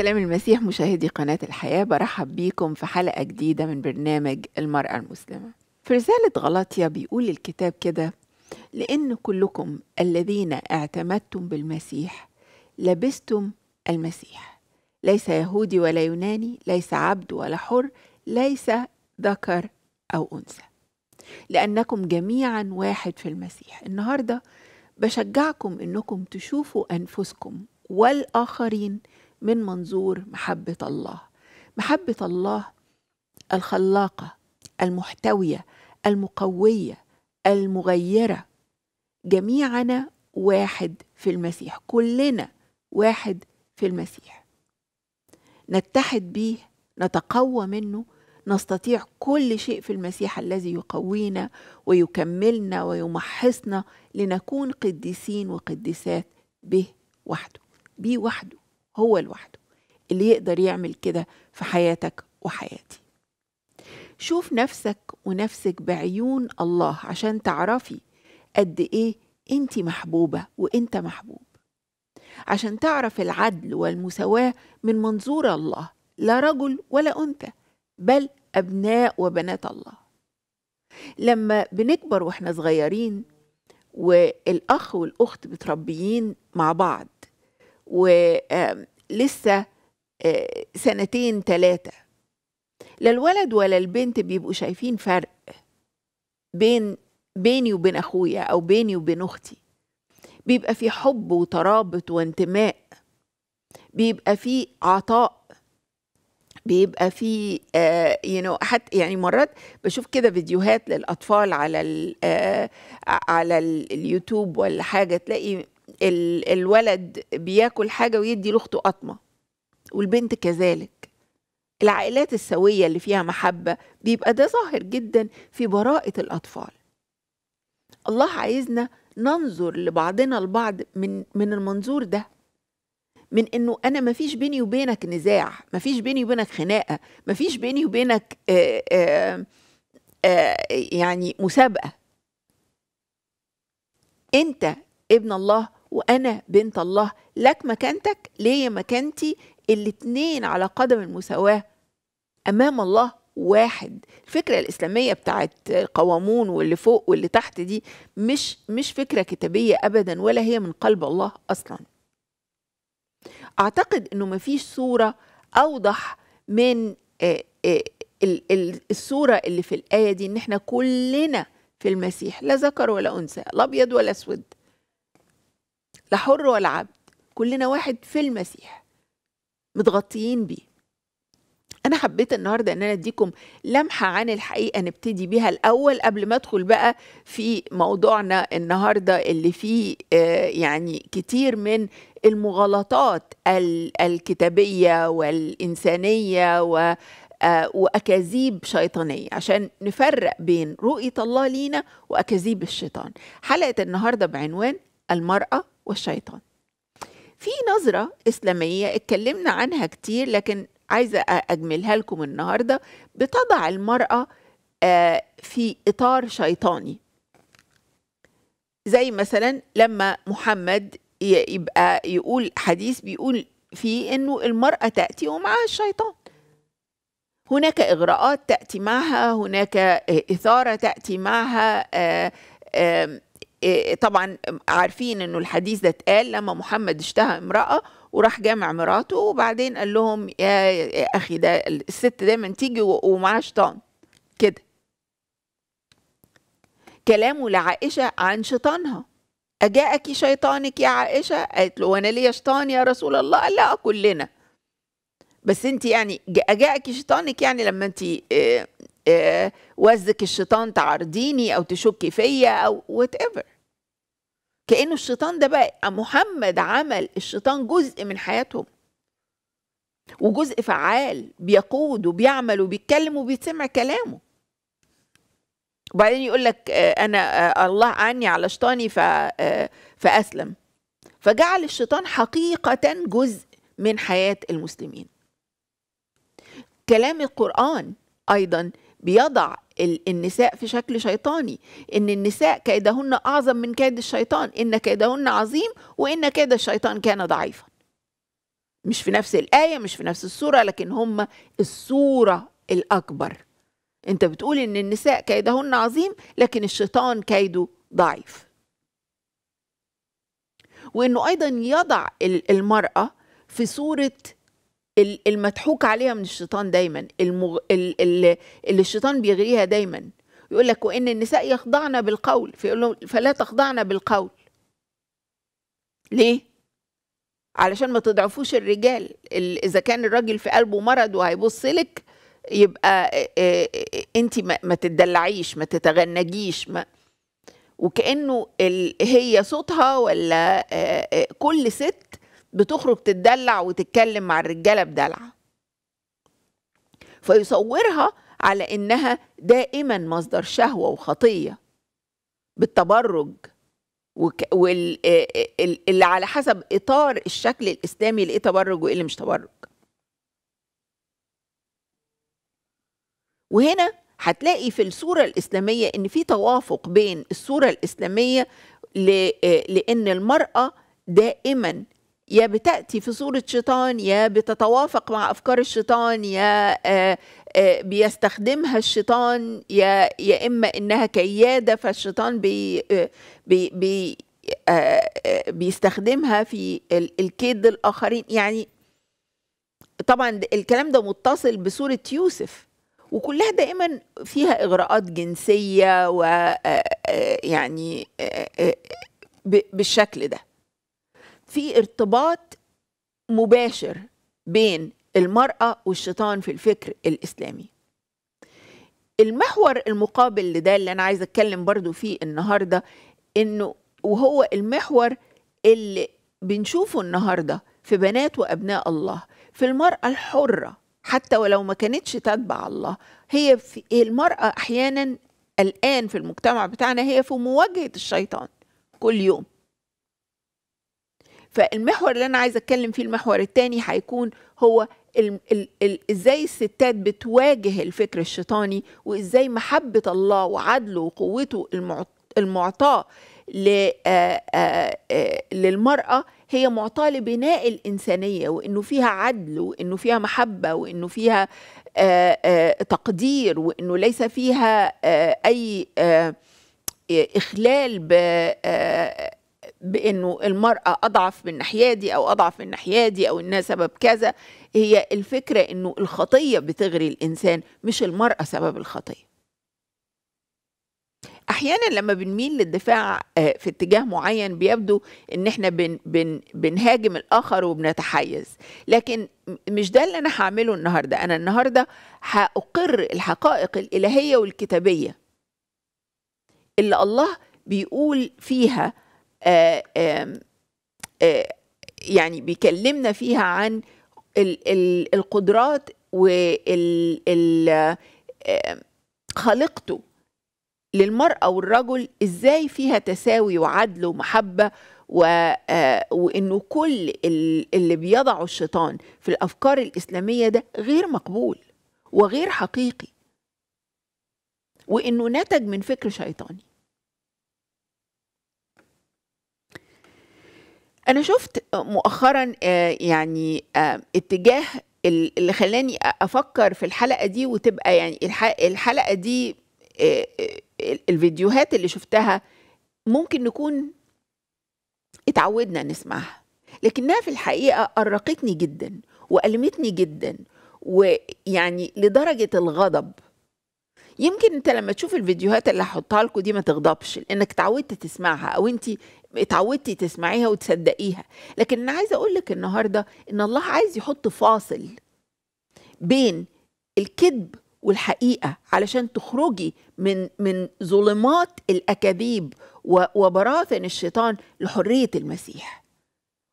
سلام المسيح مشاهدي قناة الحياة برحب بيكم في حلقة جديدة من برنامج المرأة المسلمة في رسالة غلاطيا بيقول الكتاب كده لأن كلكم الذين اعتمدتم بالمسيح لبستم المسيح ليس يهودي ولا يوناني ليس عبد ولا حر ليس ذكر أو أنثى لأنكم جميعا واحد في المسيح النهاردة بشجعكم أنكم تشوفوا أنفسكم والآخرين من منظور محبة الله محبة الله الخلاقة المحتوية المقوية المغيرة جميعنا واحد في المسيح كلنا واحد في المسيح نتحد به نتقوى منه نستطيع كل شيء في المسيح الذي يقوينا ويكملنا ويمحصنا لنكون قديسين وقديسات به وحده به وحده هو لوحده اللي يقدر يعمل كده في حياتك وحياتي شوف نفسك ونفسك بعيون الله عشان تعرفي قد ايه انت محبوبة وانت محبوب عشان تعرف العدل والمساواة من منظور الله لا رجل ولا أنثى بل أبناء وبنات الله لما بنكبر واحنا صغيرين والأخ والأخت بتربيين مع بعض و لسه آه، سنتين تلاتة لا الولد ولا البنت بيبقوا شايفين فرق بين بيني وبين اخويا او بيني وبين اختي بيبقى في حب وترابط وانتماء بيبقى في عطاء بيبقى في آه يو حتى يعني مرات بشوف كده فيديوهات للاطفال على آه على اليوتيوب ولا حاجه تلاقي ال الولد بياكل حاجه ويدي لاخته قطمه والبنت كذلك العائلات السويه اللي فيها محبه بيبقى ده ظاهر جدا في براءه الاطفال الله عايزنا ننظر لبعضنا البعض من من المنظور ده من انه انا ما فيش بيني وبينك نزاع ما فيش بيني وبينك خناقه ما فيش بيني وبينك آآ آه، آآ آه، آآ آه، يعني مسابقه انت ابن الله وانا بنت الله لك مكانتك ليا مكانتي الاتنين على قدم المساواه امام الله واحد الفكرة الإسلامية بتاعت قوامون واللي فوق واللي تحت دي مش مش فكرة كتابية أبدا ولا هي من قلب الله أصلا أعتقد أنه مفيش صورة أوضح من آه، آه، الصورة اللي في الآية دي أن احنا كلنا في المسيح لا ذكر ولا أنثى لا أبيض ولا أسود لا حر ولا عبد كلنا واحد في المسيح متغطيين بيه انا حبيت النهارده ان انا اديكم لمحه عن الحقيقه نبتدي بيها الاول قبل ما ادخل بقى في موضوعنا النهارده اللي فيه آه، يعني كتير من المغالطات الكتابيه والانسانيه و آه، واكاذيب شيطانيه عشان نفرق بين رؤيه الله لينا واكاذيب الشيطان حلقه النهارده بعنوان المراه والشيطان في نظرة إسلامية اتكلمنا عنها كتير لكن عايزة أجملها لكم النهاردة بتضع المرأة آه، في إطار شيطاني زي مثلا لما محمد يبقى يقول حديث بيقول فيه انه المراه تاتي ومعها الشيطان هناك اغراءات تاتي معها هناك اثاره تاتي معها آآ آه، آآ آه، طبعا عارفين انه الحديث ده اتقال لما محمد اشتهى امراه وراح جامع مراته وبعدين قال لهم يا, يا اخي ده الست دايما تيجي ومعاها شيطان كده كلامه لعائشه عن شيطانها اجاءك شيطانك يا عائشه قالت له وانا ليا شيطان يا رسول الله قال لا كلنا بس انت يعني اجاءك شيطانك يعني لما انت آه، آه، وزك الشيطان تعرضيني او تشكي فيا او وات ايفر كأنه الشيطان ده بقى محمد عمل الشيطان جزء من حياتهم وجزء فعال بيقود وبيعمل وبيتكلم وبيسمع كلامه وبعدين يقول لك آه، انا آه، الله عني على شيطاني آه، فاسلم فجعل الشيطان حقيقه جزء من حياه المسلمين كلام القران ايضا بيضع النساء في شكل شيطاني ان النساء كيدهن اعظم من كيد الشيطان ان كيدهن عظيم وان كيد الشيطان كان ضعيفا مش في نفس الايه مش في نفس السوره لكن هم الصوره الاكبر انت بتقول ان النساء كيدهن عظيم لكن الشيطان كيده ضعيف وانه ايضا يضع المراه في صوره المضحوك عليها من الشيطان دايما المغ... اللي الشيطان بيغريها دايما يقول لك وان النساء يخضعن بالقول فيقول له فلا تخضعن بالقول ليه علشان ما تضعفوش الرجال اذا كان الراجل في قلبه مرض وهيبص لك يبقى انت ما تدلعيش ما تتغنجيش ما وكانه هي صوتها ولا كل ست بتخرج تتدلع وتتكلم مع الرجاله بدلع فيصورها على انها دائما مصدر شهوه وخطيه بالتبرج واللي على حسب اطار الشكل الاسلامي اللي ايه تبرج وايه اللي مش تبرج وهنا هتلاقي في الصورة الإسلامية إن في توافق بين الصورة الإسلامية لأن المرأة دائما يا بتأتي في صورة شيطان يا بتتوافق مع أفكار الشيطان يا آه، آه، بيستخدمها الشيطان يا يا إما إنها كيادة فالشيطان بي آه، بي بي بيستخدمها في الكيد الآخرين يعني طبعا الكلام ده متصل بصورة يوسف وكلها دائما فيها إغراءات جنسية و يعني بالشكل ده في ارتباط مباشر بين المرأة والشيطان في الفكر الإسلامي المحور المقابل لده اللي أنا عايزة أتكلم برضو فيه النهاردة إنه وهو المحور اللي بنشوفه النهاردة في بنات وأبناء الله في المرأة الحرة حتى ولو ما كانتش تتبع الله هي في المرأة أحيانا الآن في المجتمع بتاعنا هي في مواجهة الشيطان كل يوم فالمحور اللي انا عايزه اتكلم فيه المحور الثاني هيكون هو ازاي الستات بتواجه الفكر الشيطاني وازاي محبه الله وعدله وقوته المعطاه آه، آه، آه، للمراه هي معطاه لبناء الانسانيه وانه فيها عدل وانه فيها محبه وانه فيها تقدير وانه ليس فيها اي اخلال ب بانه المراه اضعف من الناحيه دي او اضعف من الناحيه دي او انها سبب كذا هي الفكره انه الخطيه بتغري الانسان مش المراه سبب الخطيه احيانا لما بنميل للدفاع آه، في اتجاه معين بيبدو ان احنا بن بن بنهاجم الاخر وبنتحيز لكن مش ده اللي انا هعمله النهارده انا النهارده هاقر الحقائق الالهيه والكتابيه اللي الله بيقول فيها آه، آه، يعني بيكلمنا فيها عن القدرات وال خلقته للمرأة والرجل ازاي فيها تساوي وعدل ومحبة و... آه، وانه كل اللي بيضعه الشيطان في الافكار الاسلامية ده غير مقبول وغير حقيقي وانه نتج من فكر شيطاني انا شفت مؤخرا آه، يعني آه، اتجاه اللي خلاني افكر في الحلقه دي وتبقى يعني الحلقه دي آه، الفيديوهات اللي شفتها ممكن نكون اتعودنا نسمعها لكنها في الحقيقه ارقتني جدا والمتني جدا ويعني لدرجه الغضب يمكن انت لما تشوف الفيديوهات اللي هحطها لكم دي ما تغضبش لانك اتعودت تسمعها او انت اتعودتي تسمعيها وتصدقيها لكن انا عايزه اقول لك النهارده ان الله عايز يحط فاصل بين الكذب والحقيقه علشان تخرجي من من ظلمات الاكاذيب وبراثن الشيطان لحريه المسيح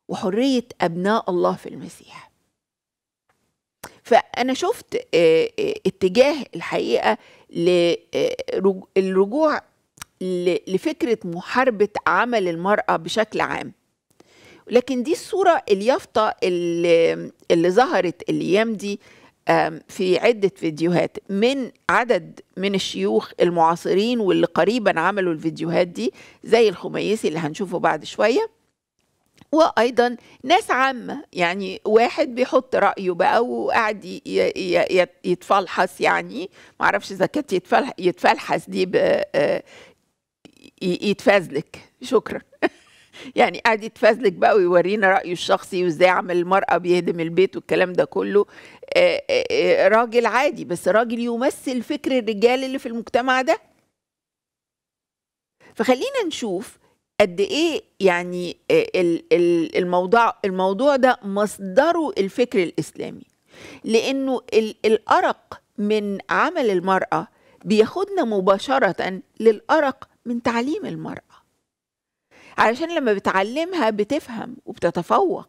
وحريه ابناء الله في المسيح فأنا شفت آه، آه، اتجاه الحقيقة للرجوع آه، لفكرة محاربة عمل المرأة بشكل عام لكن دي الصورة اليافطة اللي, اللي ظهرت الأيام دي في عدة فيديوهات من عدد من الشيوخ المعاصرين واللي قريبا عملوا الفيديوهات دي زي الخميسي اللي هنشوفه بعد شوية وايضا ناس عامه يعني واحد بيحط رايه بقى وقاعد يتفلحص يعني ما اعرفش اذا كانت يتفلحص دي آه، يتفازلك شكرا يعني قاعد يتفازلك بقى ويورينا رايه الشخصي وازاي عمل المراه بيهدم البيت والكلام ده كله آه، آه، راجل عادي بس راجل يمثل فكر الرجال اللي في المجتمع ده فخلينا نشوف قد ايه يعني آه، الموضوع الموضوع ده مصدره الفكر الاسلامي لانه الارق من عمل المراه بياخدنا مباشره للارق من تعليم المراه علشان لما بتعلمها بتفهم وبتتفوق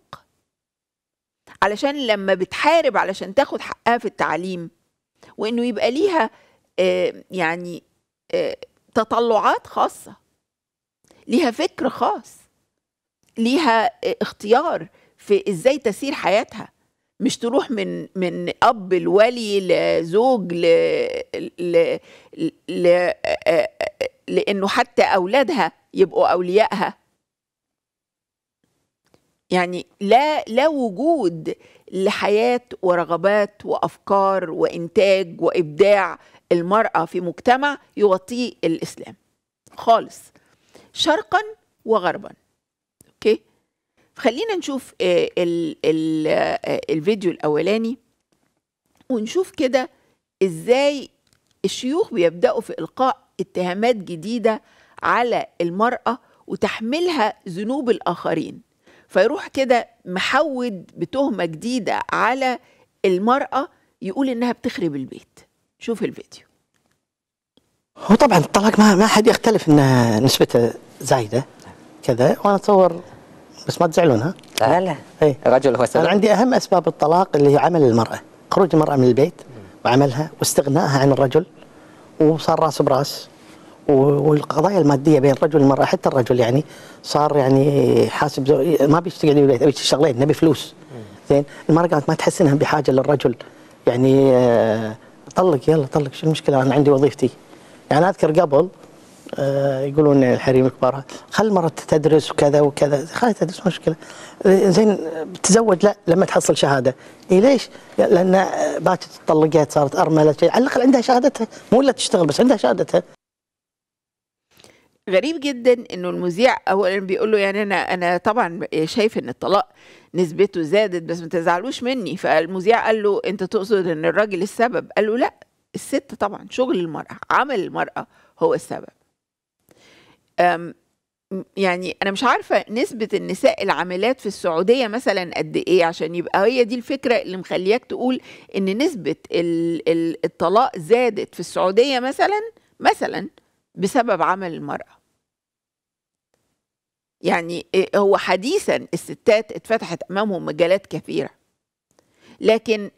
علشان لما بتحارب علشان تاخد حقها في التعليم وانه يبقى ليها آه، يعني آه، تطلعات خاصه ليها فكر خاص ليها اختيار في ازاي تسير حياتها مش تروح من من اب لولي لزوج ل, ل... ل... لانه حتى اولادها يبقوا اوليائها يعني لا لا وجود لحياه ورغبات وافكار وانتاج وابداع المراه في مجتمع يغطيه الاسلام خالص شرقا وغربا اوكي خلينا نشوف آه، آه، الفيديو الاولاني ونشوف كده ازاي الشيوخ بيبداوا في القاء اتهامات جديده على المراه وتحملها ذنوب الاخرين فيروح كده محود بتهمه جديده على المراه يقول انها بتخرب البيت شوف الفيديو هو طبعا الطلاق ما ما حد يختلف ان نسبته زايده كذا وانا اتصور بس ما تزعلون ها؟ لا لا اي الرجل هو السبب انا عندي اهم اسباب الطلاق اللي هي عمل المراه، خروج المراه من البيت وعملها واستغنائها عن الرجل وصار راس براس والقضايا الماديه بين الرجل والمراه حتى الرجل يعني صار يعني حاسب ما بيشتغل بالبيت يعني ابي شغلين نبي فلوس زين المراه قالت ما تحس انها بحاجه للرجل يعني آه، طلق يلا طلق شو المشكله انا عندي وظيفتي يعني اذكر قبل آه، يقولون الحريم الكبار خل المرأة تدرس وكذا وكذا خلي تدرس مشكلة زين تزوج لا لما تحصل شهادة إيه ليش؟ لأن باكر تطلقت صارت أرملة شيء على الأقل عندها شهادتها مو لا تشتغل بس عندها شهادتها غريب جدا انه المذيع اولا بيقول له يعني انا انا طبعا شايف ان الطلاق نسبته زادت بس ما تزعلوش مني فالمذيع قال له انت تقصد ان الراجل السبب قال له لا الست طبعا شغل المرأة عمل المرأة هو السبب يعني أنا مش عارفة نسبة النساء العاملات في السعودية مثلا قد إيه عشان يبقى هي دي الفكرة اللي مخلياك تقول إن نسبة الطلاق زادت في السعودية مثلا مثلا بسبب عمل المرأة يعني هو حديثا الستات اتفتحت امامهم مجالات كثيره لكن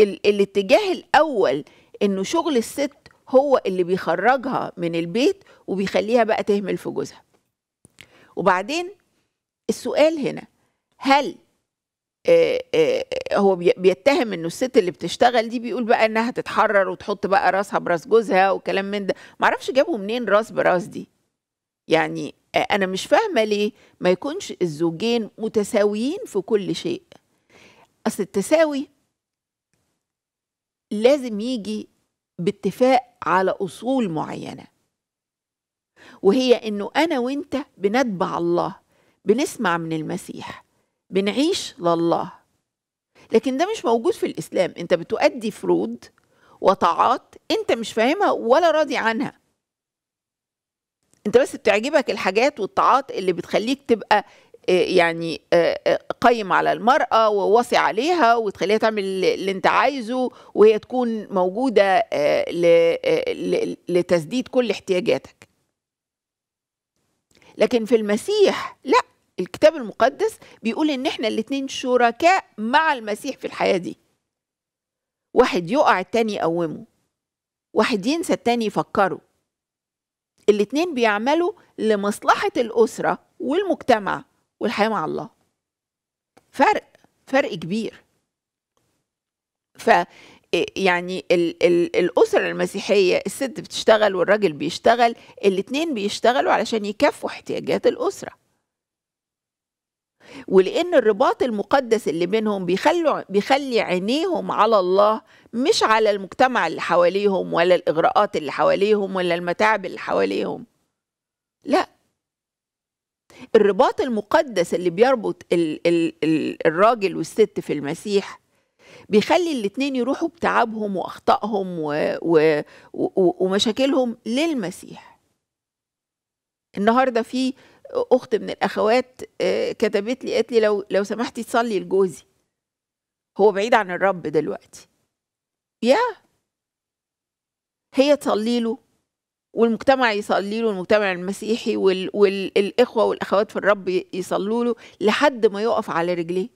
الاتجاه الاول انه شغل الست هو اللي بيخرجها من البيت وبيخليها بقى تهمل في جوزها وبعدين السؤال هنا هل آه، آه، هو بيتهم انه الست اللي بتشتغل دي بيقول بقى انها تتحرر وتحط بقى راسها براس جوزها وكلام من ده معرفش جابوا منين راس براس دي يعني آه، انا مش فاهمه ليه ما يكونش الزوجين متساويين في كل شيء اصل التساوي لازم يجي باتفاق على اصول معينه وهي انه انا وانت بنتبع الله بنسمع من المسيح بنعيش لله لكن ده مش موجود في الاسلام انت بتؤدي فروض وطاعات انت مش فاهمها ولا راضي عنها انت بس بتعجبك الحاجات والطاعات اللي بتخليك تبقى آه، يعني آه، آه، قيم على المرأة ووصي عليها وتخليها تعمل اللي انت عايزه وهي تكون موجودة لتسديد كل احتياجاتك لكن في المسيح لا الكتاب المقدس بيقول ان احنا الاتنين شركاء مع المسيح في الحياة دي واحد يقع التاني يقومه واحد ينسى التاني يفكره الاتنين بيعملوا لمصلحة الأسرة والمجتمع والحياه مع الله فرق فرق كبير ف يعني ال ال الأسرة المسيحية الست بتشتغل والراجل بيشتغل الاتنين بيشتغلوا علشان يكفوا احتياجات الأسرة ولأن الرباط المقدس اللي بينهم بيخلوا بيخلي عينيهم على الله مش على المجتمع اللي حواليهم ولا الإغراءات اللي حواليهم ولا المتاعب اللي حواليهم لأ الرباط المقدس اللي بيربط الـ الـ الـ الراجل والست في المسيح بيخلي الاتنين يروحوا بتعبهم واخطائهم ومشاكلهم للمسيح النهارده في اخت من الاخوات آه، كتبت لي قالت لي لو لو سمحتي تصلي لجوزي هو بعيد عن الرب دلوقتي يا هي تصلي له والمجتمع يصلي له المجتمع المسيحي وال... والإخوة والأخوات في الرب يصلوا له لحد ما يقف على رجليه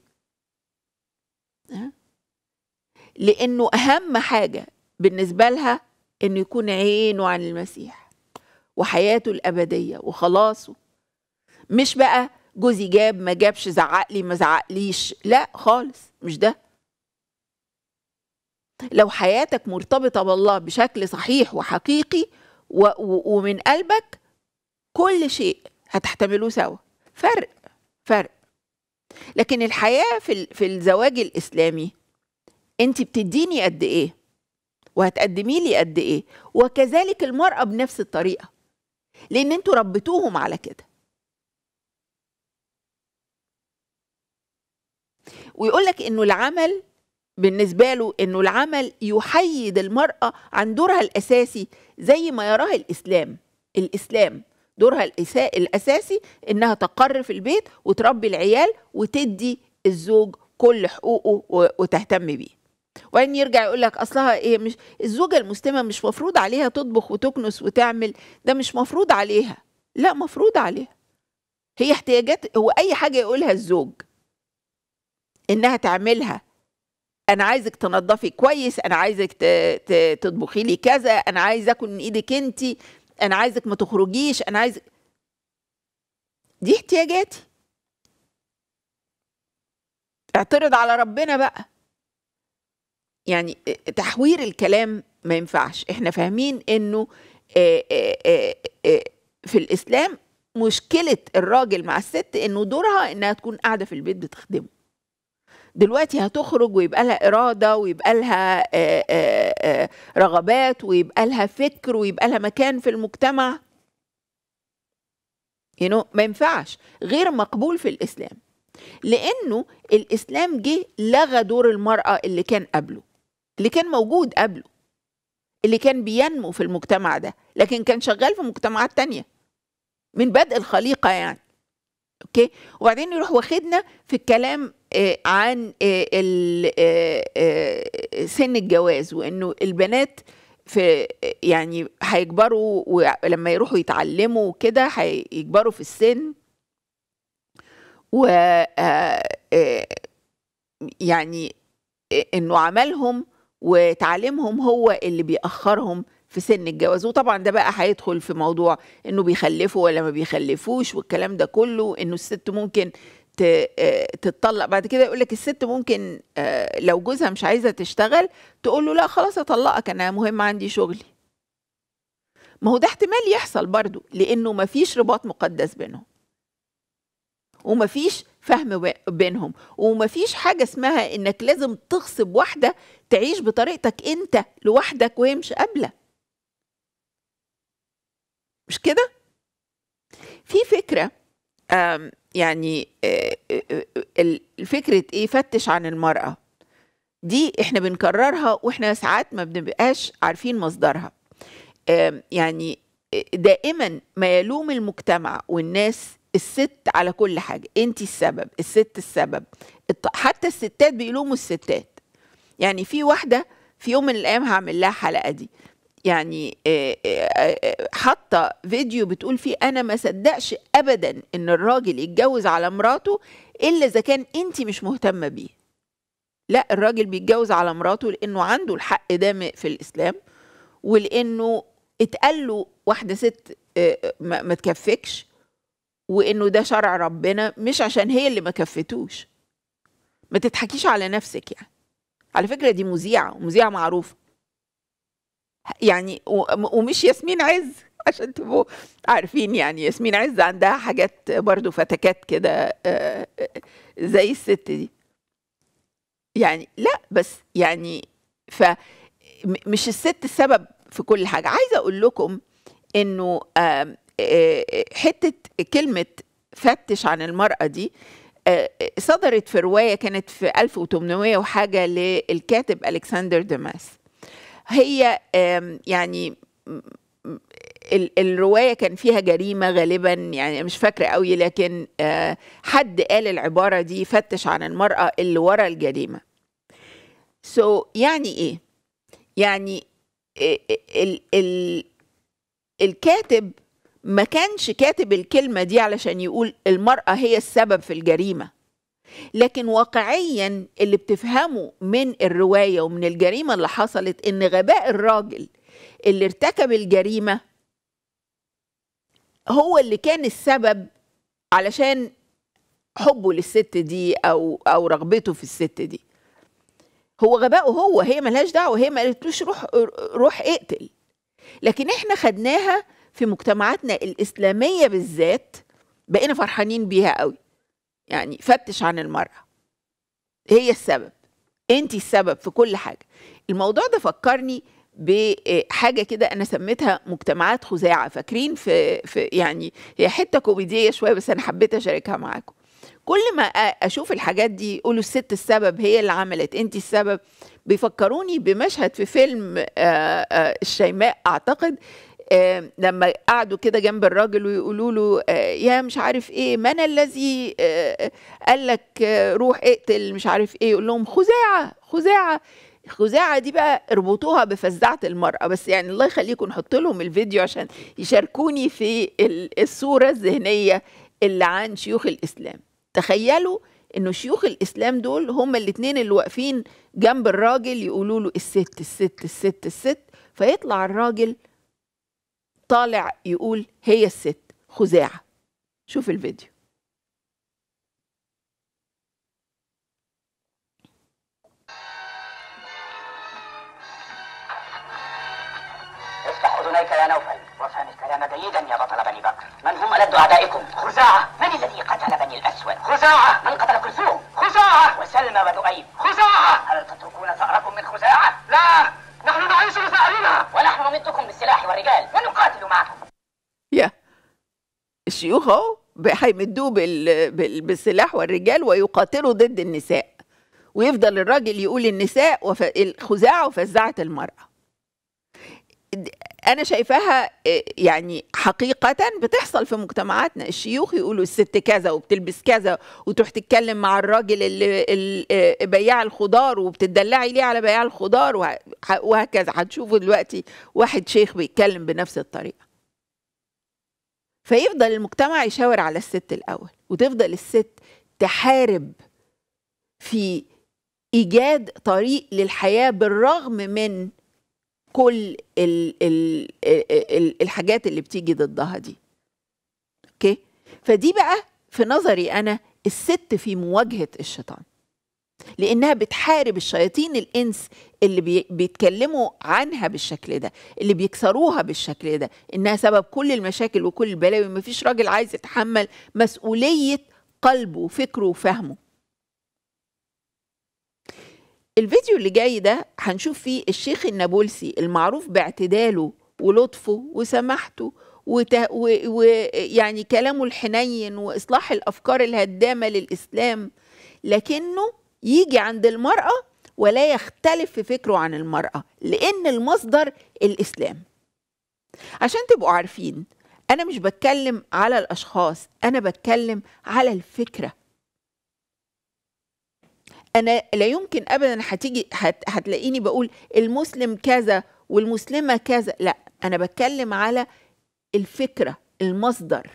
لأنه أهم حاجة بالنسبة لها إنه يكون عينه عن المسيح وحياته الأبدية وخلاصه مش بقى جوزي جاب ما جابش زعق لي ما زعقليش لا خالص مش ده لو حياتك مرتبطة بالله بشكل صحيح وحقيقي و و ومن قلبك كل شيء هتحتملوه سوا فرق فرق لكن الحياة في, في الزواج الإسلامي أنت بتديني قد إيه وهتقدمي لي قد إيه وكذلك المرأة بنفس الطريقة لأن أنتوا ربيتوهم على كده ويقولك إنه العمل بالنسبة له أنه العمل يحيد المرأة عن دورها الأساسي زي ما يراه الإسلام الإسلام دورها الأساسي إنها تقر في البيت وتربي العيال وتدي الزوج كل حقوقه وتهتم بيه وبعدين يرجع يقول لك اصلها ايه مش الزوجه المسلمه مش مفروض عليها تطبخ وتكنس وتعمل ده مش مفروض عليها لا مفروض عليها هي احتياجات هو اي حاجه يقولها الزوج انها تعملها انا عايزك تنظفي كويس انا عايزك تطبخي لي كذا انا عايز اكل من ايدك انت انا عايزك ما تخرجيش انا عايز دي احتياجاتي اعترض على ربنا بقى يعني آه، تحوير الكلام ما ينفعش احنا فاهمين انه آه، آه، في الاسلام مشكله الراجل مع الست انه دورها انها تكون قاعده في البيت بتخدمه دلوقتي هتخرج ويبقى لها اراده ويبقى لها رغبات ويبقى لها فكر ويبقى لها مكان في المجتمع you know, ما ينفعش غير مقبول في الاسلام لانه الاسلام جه لغى دور المراه اللي كان قبله اللي كان موجود قبله اللي كان بينمو في المجتمع ده لكن كان شغال في مجتمعات تانية من بدء الخليقة يعني اوكي وبعدين يروح واخدنا في الكلام آه، عن آه، آه، سن الجواز وانه البنات في يعني هيكبروا ولما يروحوا يتعلموا وكده هيكبروا في السن و يعني انه عملهم وتعليمهم هو اللي بيأخرهم في سن الجواز وطبعا ده بقى هيدخل في موضوع انه بيخلفوا ولا ما بيخلفوش والكلام ده كله انه الست ممكن آه، تتطلق بعد كده يقول لك الست ممكن آه، لو جوزها مش عايزه تشتغل تقول له لا خلاص اطلقك انا مهم عندي شغلي ما هو ده احتمال يحصل برضو لانه ما فيش رباط مقدس بينهم وما فيش فهم بينهم وما فيش حاجه اسمها انك لازم تغصب واحده تعيش بطريقتك انت لوحدك وهي مش قابله مش كده في فكره يعني آه، آه، آه، فكرة إيه فتش عن المرأة دي إحنا بنكررها وإحنا ساعات ما بنبقاش عارفين مصدرها يعني دائما ما يلوم المجتمع والناس الست على كل حاجة أنت السبب الست السبب حتى الستات بيلوموا الستات يعني في واحدة في يوم من الأيام هعمل لها حلقة دي يعني آه، آه، آه، حاطه فيديو بتقول فيه انا ما صدقش ابدا ان الراجل يتجوز على مراته الا اذا كان انت مش مهتمه بيه لا الراجل بيتجوز على مراته لانه عنده الحق ده في الاسلام ولانه اتقال له واحده ست ما تكفكش وانه ده شرع ربنا مش عشان هي اللي ما كفتوش ما تضحكيش على نفسك يعني على فكره دي مذيعه ومذيعه معروفه يعني ومش ياسمين عز عشان تبقوا عارفين يعني ياسمين عز عندها حاجات برضو فتكات كده آه، آه، زي الست دي يعني لا بس يعني ف مش الست السبب في كل حاجه عايزه اقول لكم انه آه، حته كلمه فتش عن المراه دي صدرت في روايه كانت في 1800 وحاجه للكاتب الكسندر دماس هي يعني الروايه كان فيها جريمه غالبا يعني مش فاكره قوي لكن حد قال العباره دي فتش عن المراه اللي ورا الجريمه سو so, يعني ايه يعني ال ال الكاتب ما كانش كاتب الكلمه دي علشان يقول المراه هي السبب في الجريمه لكن واقعيا اللي بتفهمه من الروايه ومن الجريمه اللي حصلت ان غباء الراجل اللي ارتكب الجريمه هو اللي كان السبب علشان حبه للست دي او او رغبته في الست دي هو غباءه هو هي ملهاش دعوه هي ما قالتلوش روح روح اقتل لكن احنا خدناها في مجتمعاتنا الاسلاميه بالذات بقينا فرحانين بيها قوي يعني فتش عن المرأة هي السبب انت السبب في كل حاجة الموضوع ده فكرني بحاجه كده انا سميتها مجتمعات خزاعه فاكرين في, في يعني هي حته كوميديه شويه بس انا حبيت اشاركها معاكم كل ما اشوف الحاجات دي يقولوا الست السبب هي اللي عملت انت السبب بيفكروني بمشهد في فيلم آه، آه، الشيماء اعتقد آه، لما قعدوا كده جنب الراجل ويقولوا له آه، يا مش عارف ايه من الذي آه، قال لك روح اقتل مش عارف ايه يقول لهم خزاعه خزاعه خزاعة دي بقى اربطوها بفزعة المرأة بس يعني الله يخليكم نحط لهم الفيديو عشان يشاركوني في الصورة الذهنية اللي عن شيوخ الإسلام تخيلوا انه شيوخ الاسلام دول هم الاثنين اللي واقفين جنب الراجل يقولوا له الست الست الست الست فيطلع الراجل طالع يقول هي الست خزاعة شوف الفيديو افتح اذنيك يا نوفل وفهم الكلام جيدا يا بطل بني بكر من هم ألد أعدائكم؟ خزاعة من الذي قتل بني الأسود؟ خزاعة من قتل كلثوم؟ خزاعة وسلمى ودؤيب؟ خزاعة هل تتركون ثأركم من خزاعة؟ لا نحن نعيش بثأرنا ونحن نمدكم بالسلاح والرجال ونقاتل معكم يا الشيوخ اهو هيمدوه بالسلاح والرجال ويقاتلوا ضد النساء ويفضل الراجل يقول النساء وف... الخزاعة وفزعت المرأة انا شايفاها آه، يعني حقيقه بتحصل في مجتمعاتنا الشيوخ يقولوا الست كذا وبتلبس كذا وتروح تتكلم مع الراجل اللي, آه، بياع الخضار وبتدلعي ليه على بياع الخضار وهكذا هتشوفوا دلوقتي واحد شيخ بيتكلم بنفس الطريقه فيفضل المجتمع يشاور على الست الاول وتفضل الست تحارب في ايجاد طريق للحياه بالرغم من كل الـ الـ الـ الحاجات اللي بتيجي ضدها دي اوكي فدي بقى في نظري انا الست في مواجهه الشيطان لانها بتحارب الشياطين الانس اللي بي بيتكلموا عنها بالشكل ده اللي بيكسروها بالشكل ده انها سبب كل المشاكل وكل البلاوي فيش راجل عايز يتحمل مسؤوليه قلبه وفكره وفهمه الفيديو اللي جاي ده هنشوف فيه الشيخ النابلسي المعروف باعتداله ولطفه وسماحته ويعني كلامه الحنين واصلاح الافكار الهدامه للاسلام لكنه يجي عند المراه ولا يختلف في فكره عن المراه لان المصدر الاسلام عشان تبقوا عارفين انا مش بتكلم على الاشخاص انا بتكلم على الفكره انا لا يمكن ابدا هتيجي هت هتلاقيني بقول المسلم كذا والمسلمه كذا لا انا بتكلم على الفكره المصدر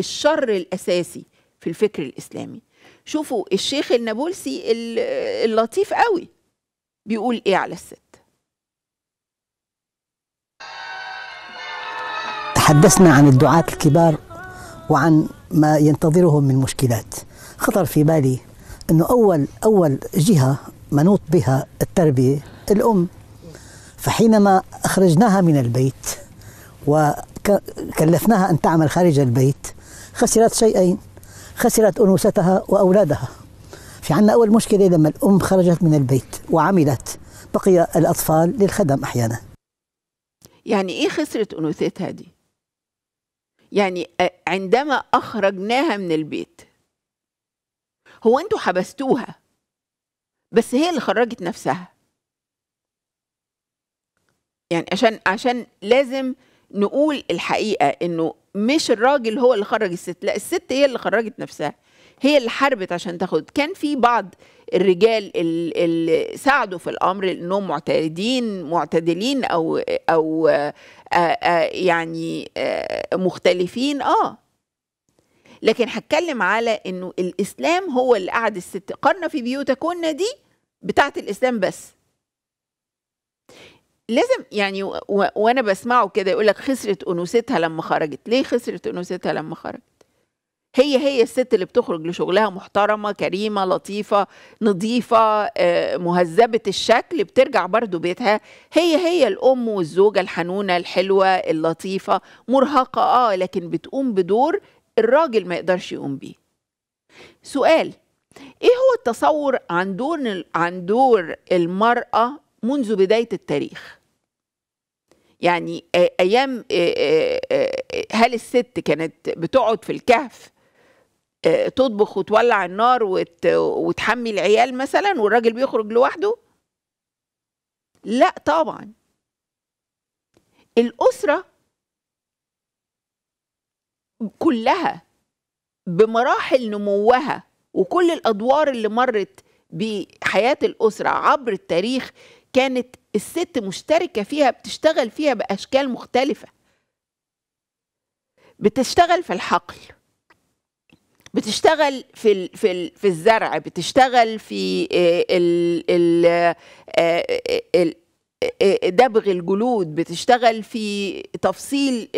الشر الاساسي في الفكر الاسلامي شوفوا الشيخ النابلسي اللطيف قوي بيقول ايه على الست تحدثنا عن الدعاة الكبار وعن ما ينتظرهم من مشكلات خطر في بالي انه اول اول جهه منوط بها التربيه الام فحينما اخرجناها من البيت وكلفناها ان تعمل خارج البيت خسرت شيئين خسرت انوثتها واولادها في عندنا اول مشكله لما الام خرجت من البيت وعملت بقي الاطفال للخدم احيانا يعني ايه خسرت انوثتها دي يعني آه، عندما اخرجناها من البيت هو انتوا حبستوها بس هي اللي خرجت نفسها يعني عشان عشان لازم نقول الحقيقه انه مش الراجل هو اللي خرج الست لا الست هي اللي خرجت نفسها هي اللي حاربت عشان تاخد كان في بعض الرجال اللي ساعدوا في الامر انهم معتدين معتدلين او او آآ آه، آآ آه، يعني آآ آه، مختلفين اه لكن هتكلم على انه الاسلام هو اللي قعد الست قرن في بيوتكن دي بتاعت الاسلام بس لازم يعني وانا بسمعه كده يقول لك خسرت انوثتها لما خرجت ليه خسرت انوثتها لما خرجت هي هي الست اللي بتخرج لشغلها محترمه كريمه لطيفه نظيفه آه، مهذبه الشكل بترجع برضو بيتها هي هي الام والزوجه الحنونه الحلوه اللطيفه مرهقه اه لكن بتقوم بدور الراجل ما يقدرش يقوم بيه سؤال ايه هو التصور عن دور عن دور المراه منذ بدايه التاريخ يعني ايام هل الست كانت بتقعد في الكهف تطبخ وتولع النار وتحمي العيال مثلا والراجل بيخرج لوحده لا طبعا الاسره كلها بمراحل نموها وكل الادوار اللي مرت بحياه الاسره عبر التاريخ كانت الست مشتركه فيها بتشتغل فيها باشكال مختلفه بتشتغل في الحقل بتشتغل في في في الزرع بتشتغل في آه، ال ال آه، آه، آه، آه، دبغ الجلود بتشتغل في تفصيل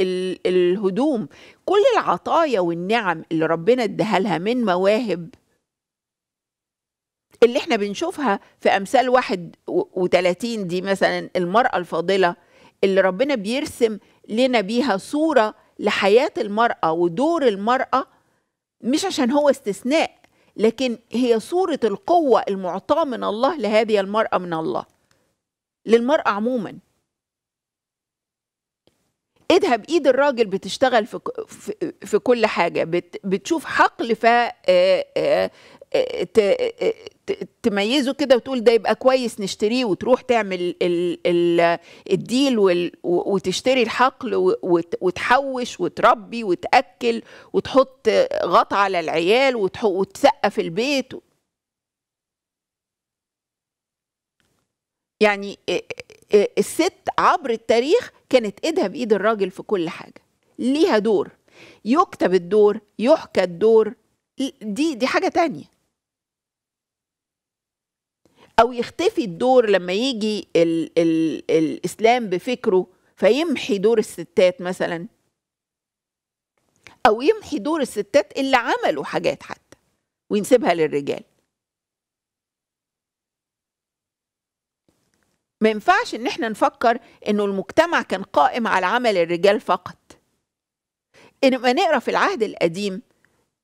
الهدوم كل العطايا والنعم اللي ربنا اداها لها من مواهب اللي احنا بنشوفها في امثال 31 دي مثلا المراه الفاضله اللي ربنا بيرسم لنا بيها صوره لحياه المراه ودور المراه مش عشان هو استثناء لكن هي صوره القوه المعطاه من الله لهذه المراه من الله للمرأة عموما ايدها بايد الراجل بتشتغل في في كل حاجه بتشوف حقل ف آه، آه، آه، تميزه كده وتقول ده يبقى كويس نشتريه وتروح تعمل الديل وتشتري الحقل وتحوش وتربي وتاكل وتحط غطا على العيال وتسقف البيت يعني الست عبر التاريخ كانت ايدها بايد الراجل في كل حاجه ليها دور يكتب الدور يحكى الدور دي دي حاجه تانية او يختفي الدور لما يجي الـ الـ الاسلام بفكره فيمحي دور الستات مثلا او يمحي دور الستات اللي عملوا حاجات حتى وينسبها للرجال ما ينفعش ان احنا نفكر انه المجتمع كان قائم على عمل الرجال فقط انما نقرا في العهد القديم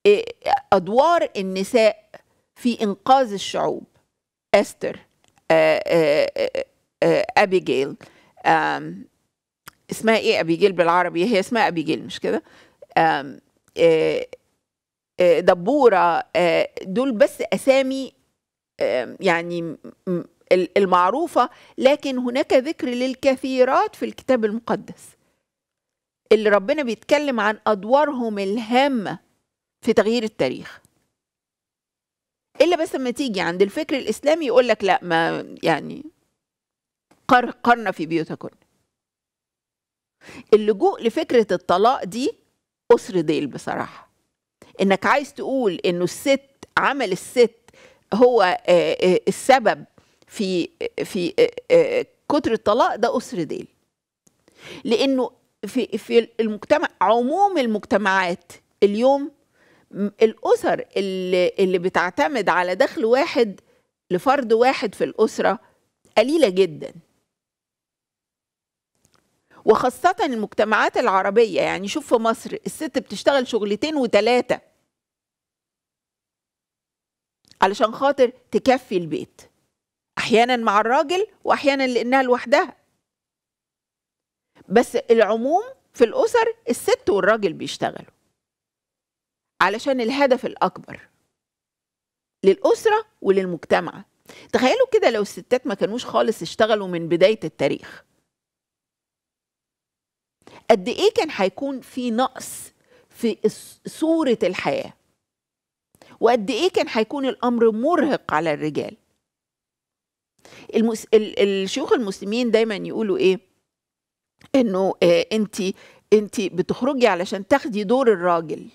إيه، ادوار النساء في انقاذ الشعوب استر آه، آه، آه، ابيجيل اسمها ايه ابيجيل بالعربي هي اسمها ابيجيل مش كده دبوره دول بس اسامي يعني المعروفة لكن هناك ذكر للكثيرات في الكتاب المقدس اللي ربنا بيتكلم عن أدوارهم الهامة في تغيير التاريخ إلا بس لما تيجي عند الفكر الإسلامي يقول لك لا ما يعني قر قرن في بيوتكن اللجوء لفكرة الطلاق دي أسر ديل بصراحة إنك عايز تقول إنه الست عمل الست هو السبب في في آه، آه، كتر الطلاق ده اسر ديل لانه في في المجتمع عموم المجتمعات اليوم الاسر اللي اللي بتعتمد على دخل واحد لفرد واحد في الاسره قليله جدا وخاصة المجتمعات العربية يعني شوف في مصر الست بتشتغل شغلتين وتلاتة علشان خاطر تكفي البيت احيانا مع الراجل واحيانا لانها لوحدها بس العموم في الاسر الست والراجل بيشتغلوا علشان الهدف الاكبر للاسره وللمجتمع تخيلوا كده لو الستات ما كانوش خالص اشتغلوا من بدايه التاريخ قد ايه كان هيكون في نقص في صوره الحياه وقد ايه كان هيكون الامر مرهق على الرجال المس... ال... الشيوخ المسلمين دايما يقولوا ايه انه آه انت انت بتخرجي علشان تاخدي دور الراجل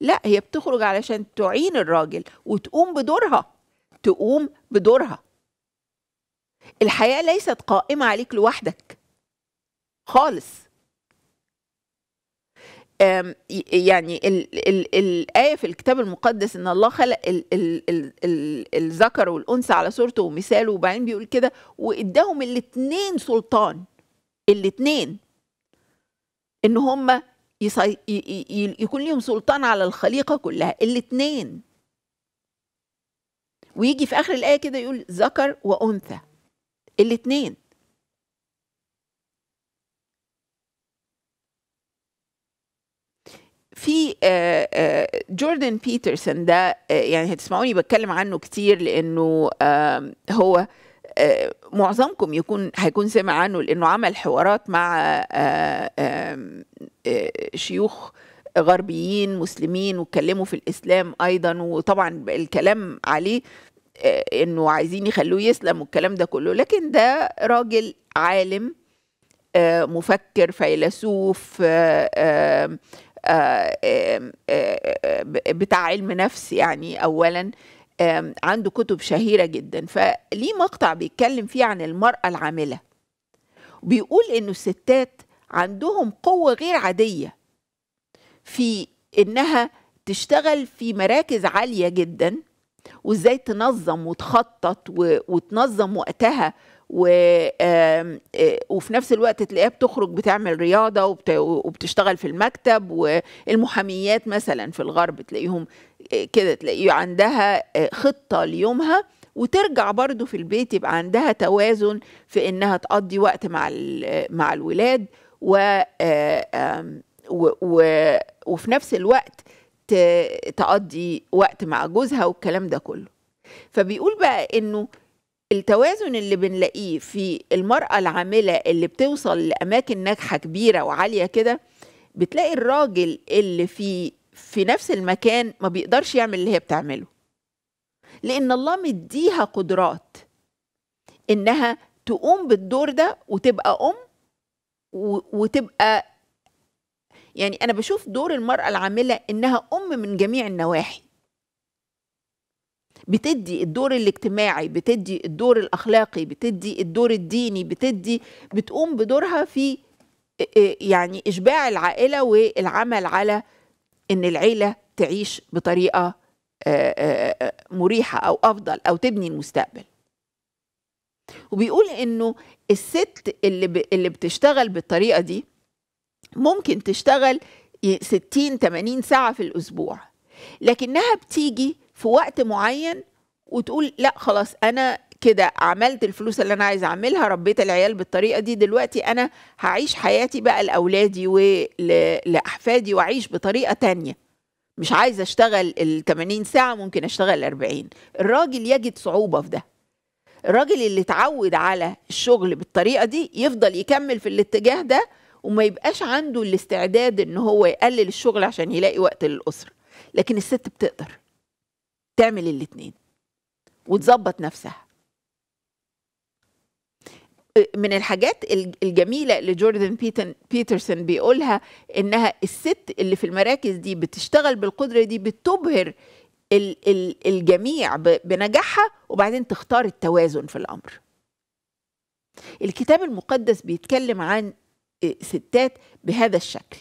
لا هي بتخرج علشان تعين الراجل وتقوم بدورها تقوم بدورها الحياه ليست قائمه عليك لوحدك خالص يعني الآية في الكتاب المقدس إن الله خلق الذكر والأنثى على صورته ومثاله وبعدين بيقول كده وإداهم الاتنين سلطان الاتنين إن هما يكون ليهم سلطان على الخليقة كلها الاتنين ويجي في آخر الآية كده يقول ذكر وأنثى الاتنين في آه، آه، جوردن بيترسون ده آه، يعني هتسمعوني بتكلم عنه كتير لانه هو معظمكم يكون هيكون سمع عنه لانه عمل حوارات مع شيوخ غربيين مسلمين واتكلموا في الاسلام ايضا وطبعا الكلام عليه انه عايزين يخلوه يسلم والكلام ده كله لكن ده راجل عالم مفكر فيلسوف آه، آه، آه، بتاع علم نفس يعني اولا عنده كتب شهيره جدا فليه مقطع بيتكلم فيه عن المراه العامله بيقول انه الستات عندهم قوه غير عاديه في انها تشتغل في مراكز عاليه جدا وازاي تنظم وتخطط وتنظم وقتها و... وفي نفس الوقت تلاقيها بتخرج بتعمل رياضه وبتشتغل في المكتب والمحاميات مثلا في الغرب تلاقيهم كده تلاقيه عندها خطه ليومها وترجع برضو في البيت يبقى عندها توازن في انها تقضي وقت مع مع الولاد و... وفي نفس الوقت تقضي وقت مع جوزها والكلام ده كله فبيقول بقى انه التوازن اللي بنلاقيه في المرأة العاملة اللي بتوصل لأماكن ناجحة كبيرة وعالية كده بتلاقي الراجل اللي في في نفس المكان ما بيقدرش يعمل اللي هي بتعمله لأن الله مديها قدرات إنها تقوم بالدور ده وتبقى أم وتبقى يعني أنا بشوف دور المرأة العاملة إنها أم من جميع النواحي بتدي الدور الاجتماعي بتدي الدور الاخلاقي بتدي الدور الديني بتدي بتقوم بدورها في يعني اشباع العائله والعمل على ان العيله تعيش بطريقه مريحه او افضل او تبني المستقبل وبيقول انه الست اللي ب... اللي بتشتغل بالطريقه دي ممكن تشتغل 60 80 ساعه في الاسبوع لكنها بتيجي في وقت معين وتقول لا خلاص انا كده عملت الفلوس اللي انا عايز اعملها ربيت العيال بالطريقه دي دلوقتي انا هعيش حياتي بقى لاولادي ولاحفادي واعيش بطريقه تانية مش عايز اشتغل ال 80 ساعه ممكن اشتغل 40 الراجل يجد صعوبه في ده الراجل اللي اتعود على الشغل بالطريقه دي يفضل يكمل في الاتجاه ده وما يبقاش عنده الاستعداد ان هو يقلل الشغل عشان يلاقي وقت للاسره لكن الست بتقدر تعمل الاثنين وتظبط نفسها من الحاجات الجميله اللي جوردن بيترسون بيقولها انها الست اللي في المراكز دي بتشتغل بالقدره دي بتبهر الجميع بنجاحها وبعدين تختار التوازن في الامر الكتاب المقدس بيتكلم عن ستات بهذا الشكل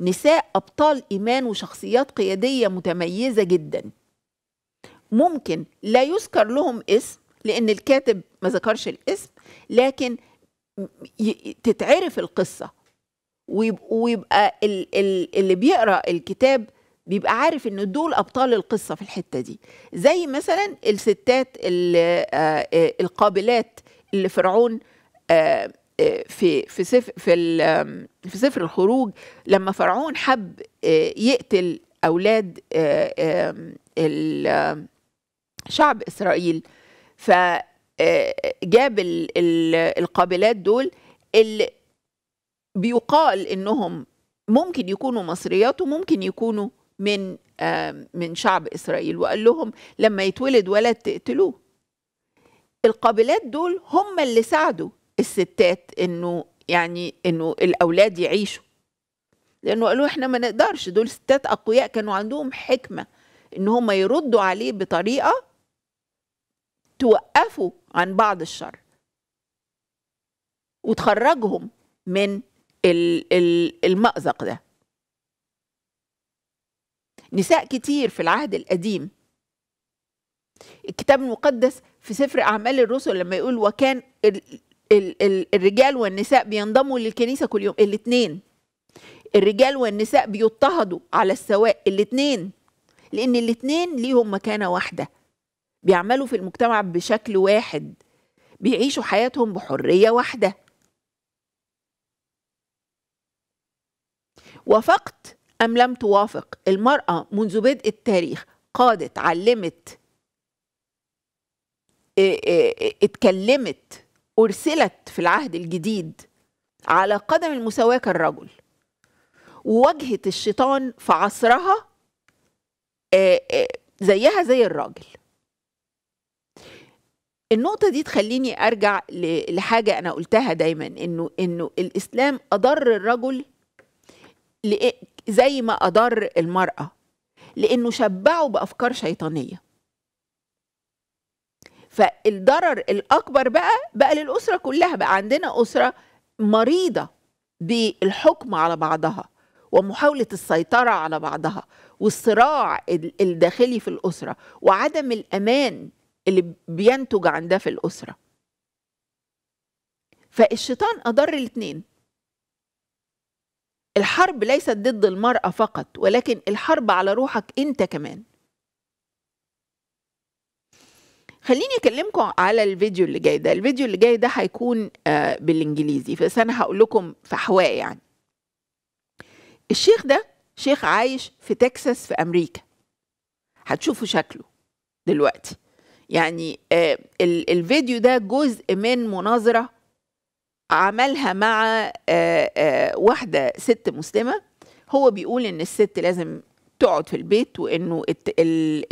نساء ابطال ايمان وشخصيات قياديه متميزه جدا ممكن لا يذكر لهم اسم لأن الكاتب ما ذكرش الاسم لكن تتعرف القصة ويبقى اللي بيقرأ الكتاب بيبقى عارف ان دول ابطال القصه في الحته دي زي مثلا الستات آه، آه، القابلات اللي فرعون آه، في في سفر في في سفر الخروج لما فرعون حب يقتل اولاد شعب اسرائيل فجاب آه، القابلات دول اللي بيقال انهم ممكن يكونوا مصريات وممكن يكونوا من آه، من شعب اسرائيل وقال لهم لما يتولد ولد تقتلوه القابلات دول هم اللي ساعدوا الستات انه يعني انه الاولاد يعيشوا لانه قالوا احنا ما نقدرش دول ستات اقوياء كانوا عندهم حكمه ان هم يردوا عليه بطريقه توقفوا عن بعض الشر وتخرجهم من المأزق ده نساء كتير في العهد القديم الكتاب المقدس في سفر أعمال الرسل لما يقول وكان الرجال والنساء بينضموا للكنيسة كل يوم الاثنين الرجال والنساء بيضطهدوا على السواء الاثنين لأن الاثنين ليهم مكانة واحدة بيعملوا في المجتمع بشكل واحد بيعيشوا حياتهم بحريه واحده وافقت ام لم توافق المراه منذ بدء التاريخ قادت علمت آه، آه، آه، اتكلمت ارسلت في العهد الجديد على قدم المساواه كالرجل وواجهت الشيطان في عصرها زيها زي الراجل النقطة دي تخليني أرجع لحاجة أنا قلتها دايما إنه إنه الإسلام أضر الرجل زي ما أضر المرأة لأنه شبعه بأفكار شيطانية فالضرر الأكبر بقى بقى للأسرة كلها بقى عندنا أسرة مريضة بالحكم على بعضها ومحاولة السيطرة على بعضها والصراع الداخلي في الأسرة وعدم الأمان اللي بينتج عن ده في الأسرة فالشيطان أضر الاثنين الحرب ليست ضد المرأة فقط ولكن الحرب على روحك أنت كمان خليني اكلمكم على الفيديو اللي جاي ده الفيديو اللي جاي ده هيكون آه، بالانجليزي بس انا هقول لكم فحواه يعني الشيخ ده شيخ عايش في تكساس في امريكا هتشوفوا شكله دلوقتي يعني آه، الفيديو ده جزء من مناظرة عملها مع آه، آه، واحدة ست مسلمة هو بيقول إن الست لازم تقعد في البيت وإنه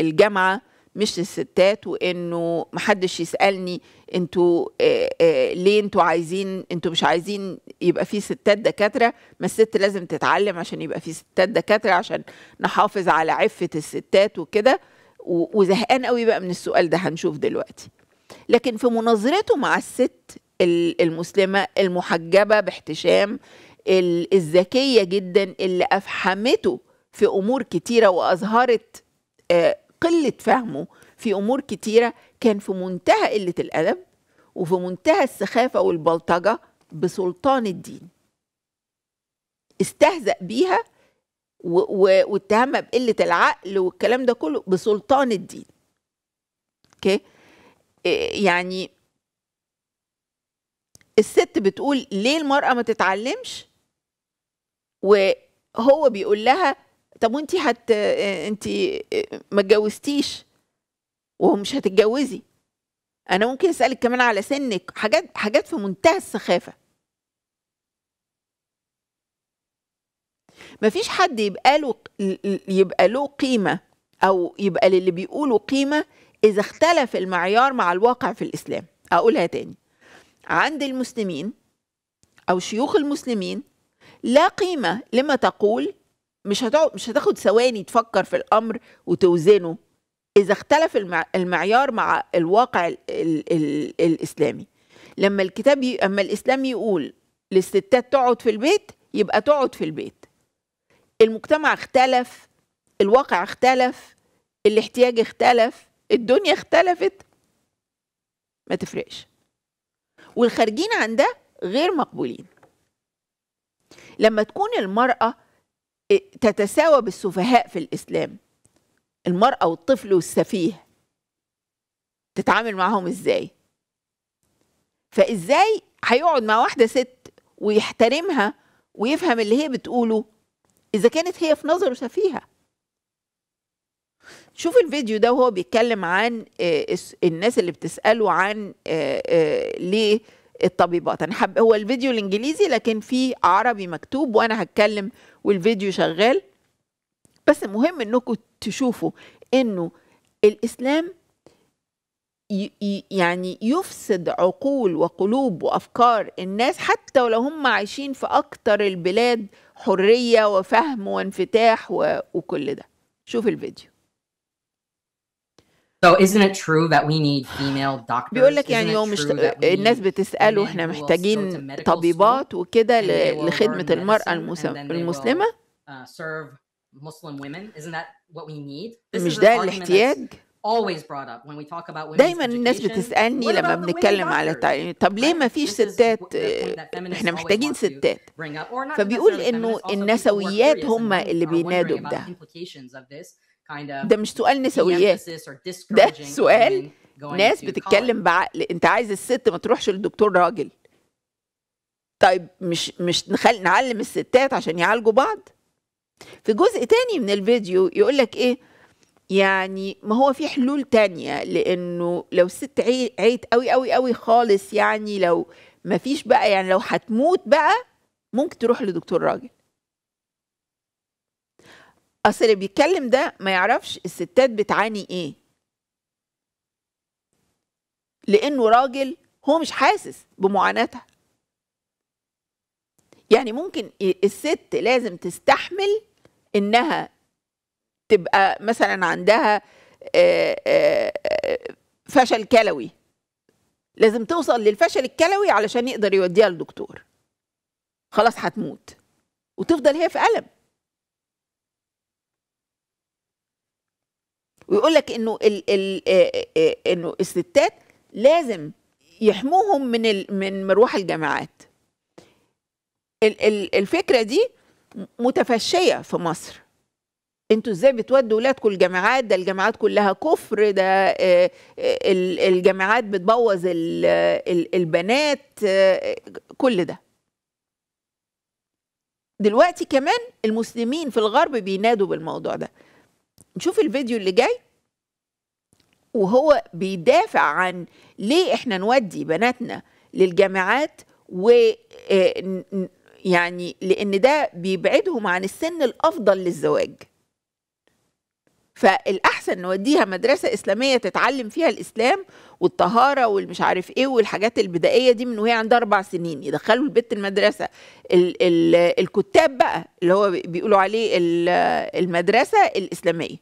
الجامعة مش للستات وانه محدش يسالني انتوا ليه انتوا عايزين انتوا مش عايزين يبقى في ستات دكاتره ما الست لازم تتعلم عشان يبقى في ستات دكاتره عشان نحافظ على عفه الستات وكده وزهقان قوي بقى من السؤال ده هنشوف دلوقتي لكن في مناظرته مع الست المسلمه المحجبه باحتشام الذكيه جدا اللي افحمته في امور كتيره واظهرت آه، قله فهمه في امور كتيره كان في منتهى قله الادب وفي منتهى السخافه والبلطجه بسلطان الدين استهزأ بيها واتهمها بقله العقل والكلام ده كله بسلطان الدين اوكي آه، يعني الست بتقول ليه المرأة ما تتعلمش وهو بيقول لها طب وانت هت آه، انت آه، ما اتجوزتيش ومش هتتجوزي انا ممكن اسالك كمان على سنك حاجات حاجات في منتهى السخافه ما فيش حد يبقى له يبقى له قيمه او يبقى للي بيقولوا قيمه اذا اختلف المعيار مع الواقع في الاسلام اقولها تاني عند المسلمين او شيوخ المسلمين لا قيمه لما تقول مش هتقعد مش هتاخد ثواني تفكر في الامر وتوزنه اذا اختلف المعيار مع الواقع ال ال الـ الاسلامي لما الكتاب ي... اما الاسلام يقول للستات تقعد في البيت يبقى تقعد في البيت المجتمع اختلف الواقع اختلف الاحتياج اختلف الدنيا اختلفت ما تفرقش والخارجين عن ده غير مقبولين لما تكون المرأة آه، تتساوى بالسفهاء في الإسلام المرأة والطفل والسفيه تتعامل معاهم إزاي فإزاي هيقعد مع واحدة ست ويحترمها ويفهم اللي هي بتقوله إذا كانت هي في نظره سفيهة شوف الفيديو ده وهو بيتكلم عن آه، الناس اللي بتسأله عن آه، آه، ليه الطبيبات أنا حب هو الفيديو الإنجليزي لكن في عربي مكتوب وأنا هتكلم والفيديو شغال بس مهم إنكم تشوفوا إنه الإسلام يعني يفسد عقول وقلوب وافكار الناس حتى ولو هم عايشين في اكتر البلاد حريه وفهم وانفتاح و... وكل ده شوف الفيديو So isn't it true that we need female doctors? بيقول لك يعني يوم مش الناس بتساله احنا محتاجين طبيبات وكده ل... لخدمه المراه المس... المسلمه؟ مش ده الاحتياج؟ دايما الناس بتسالني لما بنتكلم على التعليم طب ليه ما فيش ستات احنا محتاجين ستات فبيقول انه النسويات هم اللي بينادوا بده ده مش سؤال نسويات ده سؤال ناس بتتكلم بعقل انت عايز الست ما تروحش لدكتور راجل طيب مش مش نخل... نعلم الستات عشان يعالجوا بعض في جزء تاني من الفيديو يقول لك ايه يعني ما هو في حلول تانية لانه لو ست عيت قوي قوي قوي خالص يعني لو ما فيش بقى يعني لو هتموت بقى ممكن تروح لدكتور راجل اصل اللي بيتكلم ده ما يعرفش الستات بتعاني ايه لانه راجل هو مش حاسس بمعاناتها يعني ممكن الست لازم تستحمل انها تبقى مثلا عندها آه، آه، فشل كلوي لازم توصل للفشل الكلوي علشان يقدر يوديها للدكتور خلاص هتموت وتفضل هي في ألم ويقول لك انه ال ال آه، انه الستات لازم يحموهم من من مروحه الجامعات الفكره دي متفشيه في مصر انتوا ازاي بتودوا ولادكم الجامعات ده الجامعات كلها كفر ده آه، آه، الجامعات بتبوظ آه، البنات كل ده دلوقتي كمان المسلمين في الغرب بينادوا بالموضوع ده نشوف الفيديو اللي جاي وهو بيدافع عن ليه احنا نودي بناتنا للجامعات و يعني لان ده بيبعدهم عن السن الافضل للزواج فالاحسن نوديها مدرسه اسلاميه تتعلم فيها الاسلام والطهاره والمش عارف ايه والحاجات البدائيه دي من وهي عندها اربع سنين يدخلوا البيت المدرسه ال ال الكتاب بقى اللي هو بيقولوا عليه المدرسه الاسلاميه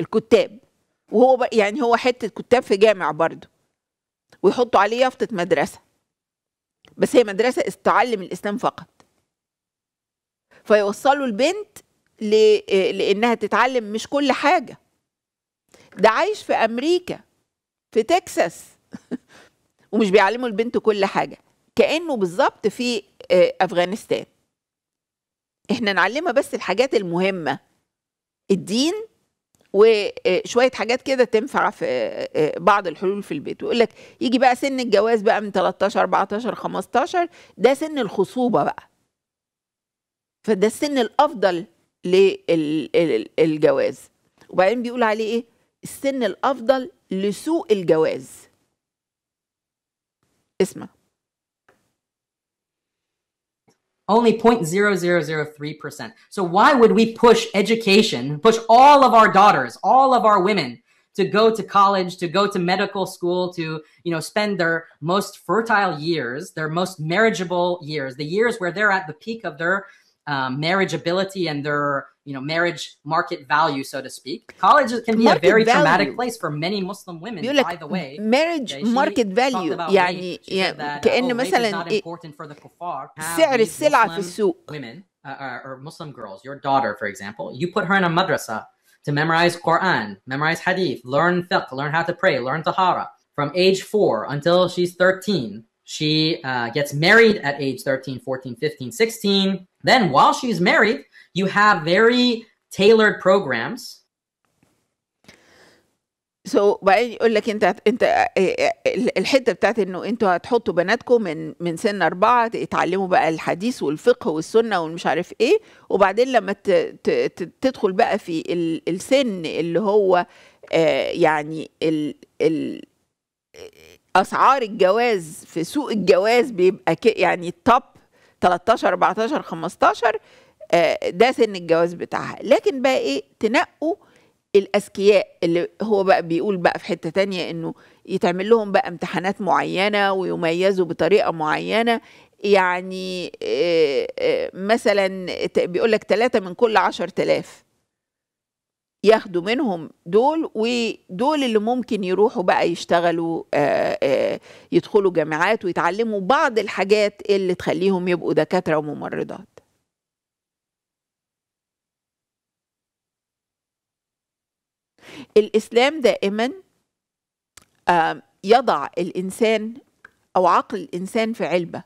الكتاب وهو يعني هو حته كتاب في جامع برضه ويحطوا عليه يافطه مدرسه بس هي مدرسه تعلم الاسلام فقط فيوصلوا البنت لانها تتعلم مش كل حاجه ده عايش في امريكا في تكساس ومش بيعلموا البنت كل حاجه كانه بالظبط في آه، افغانستان احنا نعلمها بس الحاجات المهمه الدين وشويه آه، حاجات كده تنفع في آه، بعض الحلول في البيت ويقول لك يجي بقى سن الجواز بقى من 13 14 15 ده سن الخصوبه بقى فده السن الافضل للجواز وبعدين بيقول عليه ايه السن الافضل لسوء الجواز اسمع only 0.0003%. So why would we push education, push all of our daughters, all of our women to go to college, to go to medical school, to, you know, spend their most fertile years, their most marriageable years, the years where they're at the peak of their um, marriageability and their you know marriage market value, so to speak. College can be market a very value. traumatic place for many Muslim women. Like, by the way, marriage market value. يعني yeah. كأنه مثلا سعر السلعة في السوق. Women uh, Women uh, or Muslim girls, your daughter, for example, you put her in a madrasa to memorize Quran, memorize Hadith, learn fiqh, learn how to pray, learn tahara. From age four until she's 13, she uh, gets married at age 13, 14, 15, 16. Then, while she's married, You have very tailored programs. سو so, بعدين يقول لك انت انت اه، اه، اه، الحته بتاعت انه انتوا هتحطوا بناتكم من من سن اربعه يتعلموا بقى الحديث والفقه والسنه والمش عارف ايه وبعدين لما تدخل بقى في السن اللي هو يعني ال ال اسعار الجواز في سوق الجواز بيبقى يعني التوب 13 14 15 آه، ده سن الجواز بتاعها لكن بقى ايه تنقوا الاذكياء اللي هو بقى بيقول بقى في حته تانية انه يتعمل لهم بقى امتحانات معينه ويميزوا بطريقه معينه يعني آه، آه، مثلا بيقول لك ثلاثة من كل عشر تلاف ياخدوا منهم دول ودول اللي ممكن يروحوا بقى يشتغلوا يدخلوا جامعات ويتعلموا بعض الحاجات اللي تخليهم يبقوا دكاترة وممرضات الإسلام دائما يضع الإنسان أو عقل الإنسان في علبة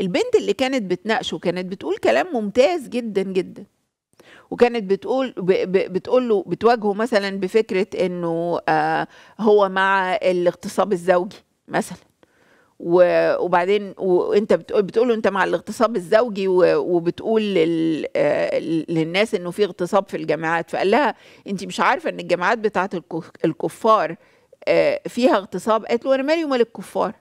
البنت اللي كانت بتناقشه كانت بتقول كلام ممتاز جدا جدا وكانت بتقول بتقول له بتواجهه مثلا بفكره انه آه، هو مع الاغتصاب الزوجي مثلا وبعدين وانت بتقول بتقول انت مع الاغتصاب الزوجي وبتقول آه، للناس انه في اغتصاب في الجامعات فقال لها انت مش عارفه ان الجامعات بتاعه الكفار آه، فيها اغتصاب قالت له انا مالي ومال الكفار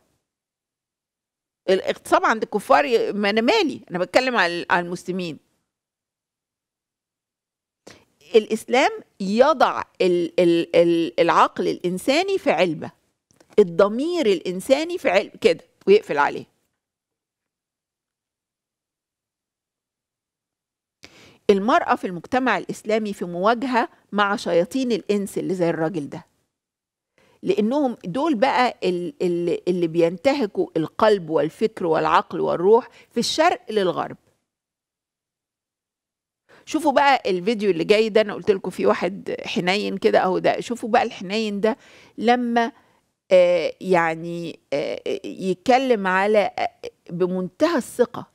الاغتصاب عند الكفار ما انا مالي انا بتكلم على المسلمين الاسلام يضع العقل الانساني في علبه الضمير الانساني في علم كده ويقفل عليه المرأة في المجتمع الإسلامي في مواجهة مع شياطين الإنس اللي زي الراجل ده لأنهم دول بقى اللي, اللي بينتهكوا القلب والفكر والعقل والروح في الشرق للغرب شوفوا بقى الفيديو اللي جاي ده انا قلت لكم في واحد حنين كده اهو ده شوفوا بقى الحنين ده لما آه، يعني آه، يتكلم على آه، بمنتهى الثقة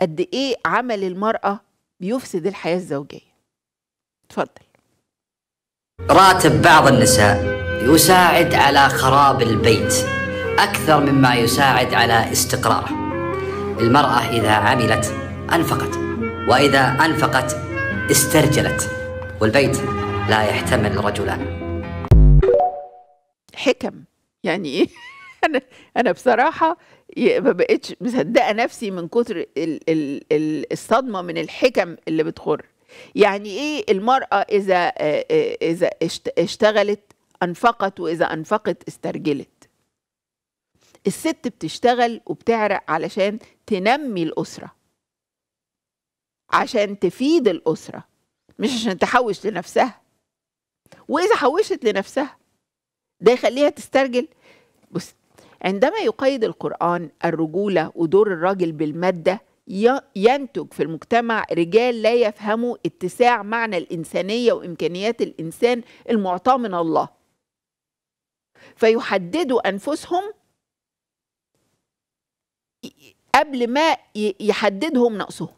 قد إيه عمل المرأة بيفسد الحياة الزوجية اتفضل راتب بعض النساء يساعد على خراب البيت أكثر مما يساعد على استقراره المرأة إذا عملت أنفقت وإذا أنفقت استرجلت والبيت لا يحتمل رجلان حكم يعني ايه انا انا بصراحه ما بقتش مصدقه نفسي من كتر الصدمه من الحكم اللي بتخر يعني ايه المراه اذا آه، آه، اذا اشتغلت انفقت واذا انفقت استرجلت الست بتشتغل وبتعرق علشان تنمي الاسره عشان تفيد الاسره مش عشان تحوش لنفسها واذا حوشت لنفسها ده يخليها تسترجل بص عندما يقيد القرآن الرجولة ودور الراجل بالمادة ينتج في المجتمع رجال لا يفهموا اتساع معنى الإنسانية وإمكانيات الإنسان المعطاة من الله فيحددوا أنفسهم قبل ما يحددهم نقصهم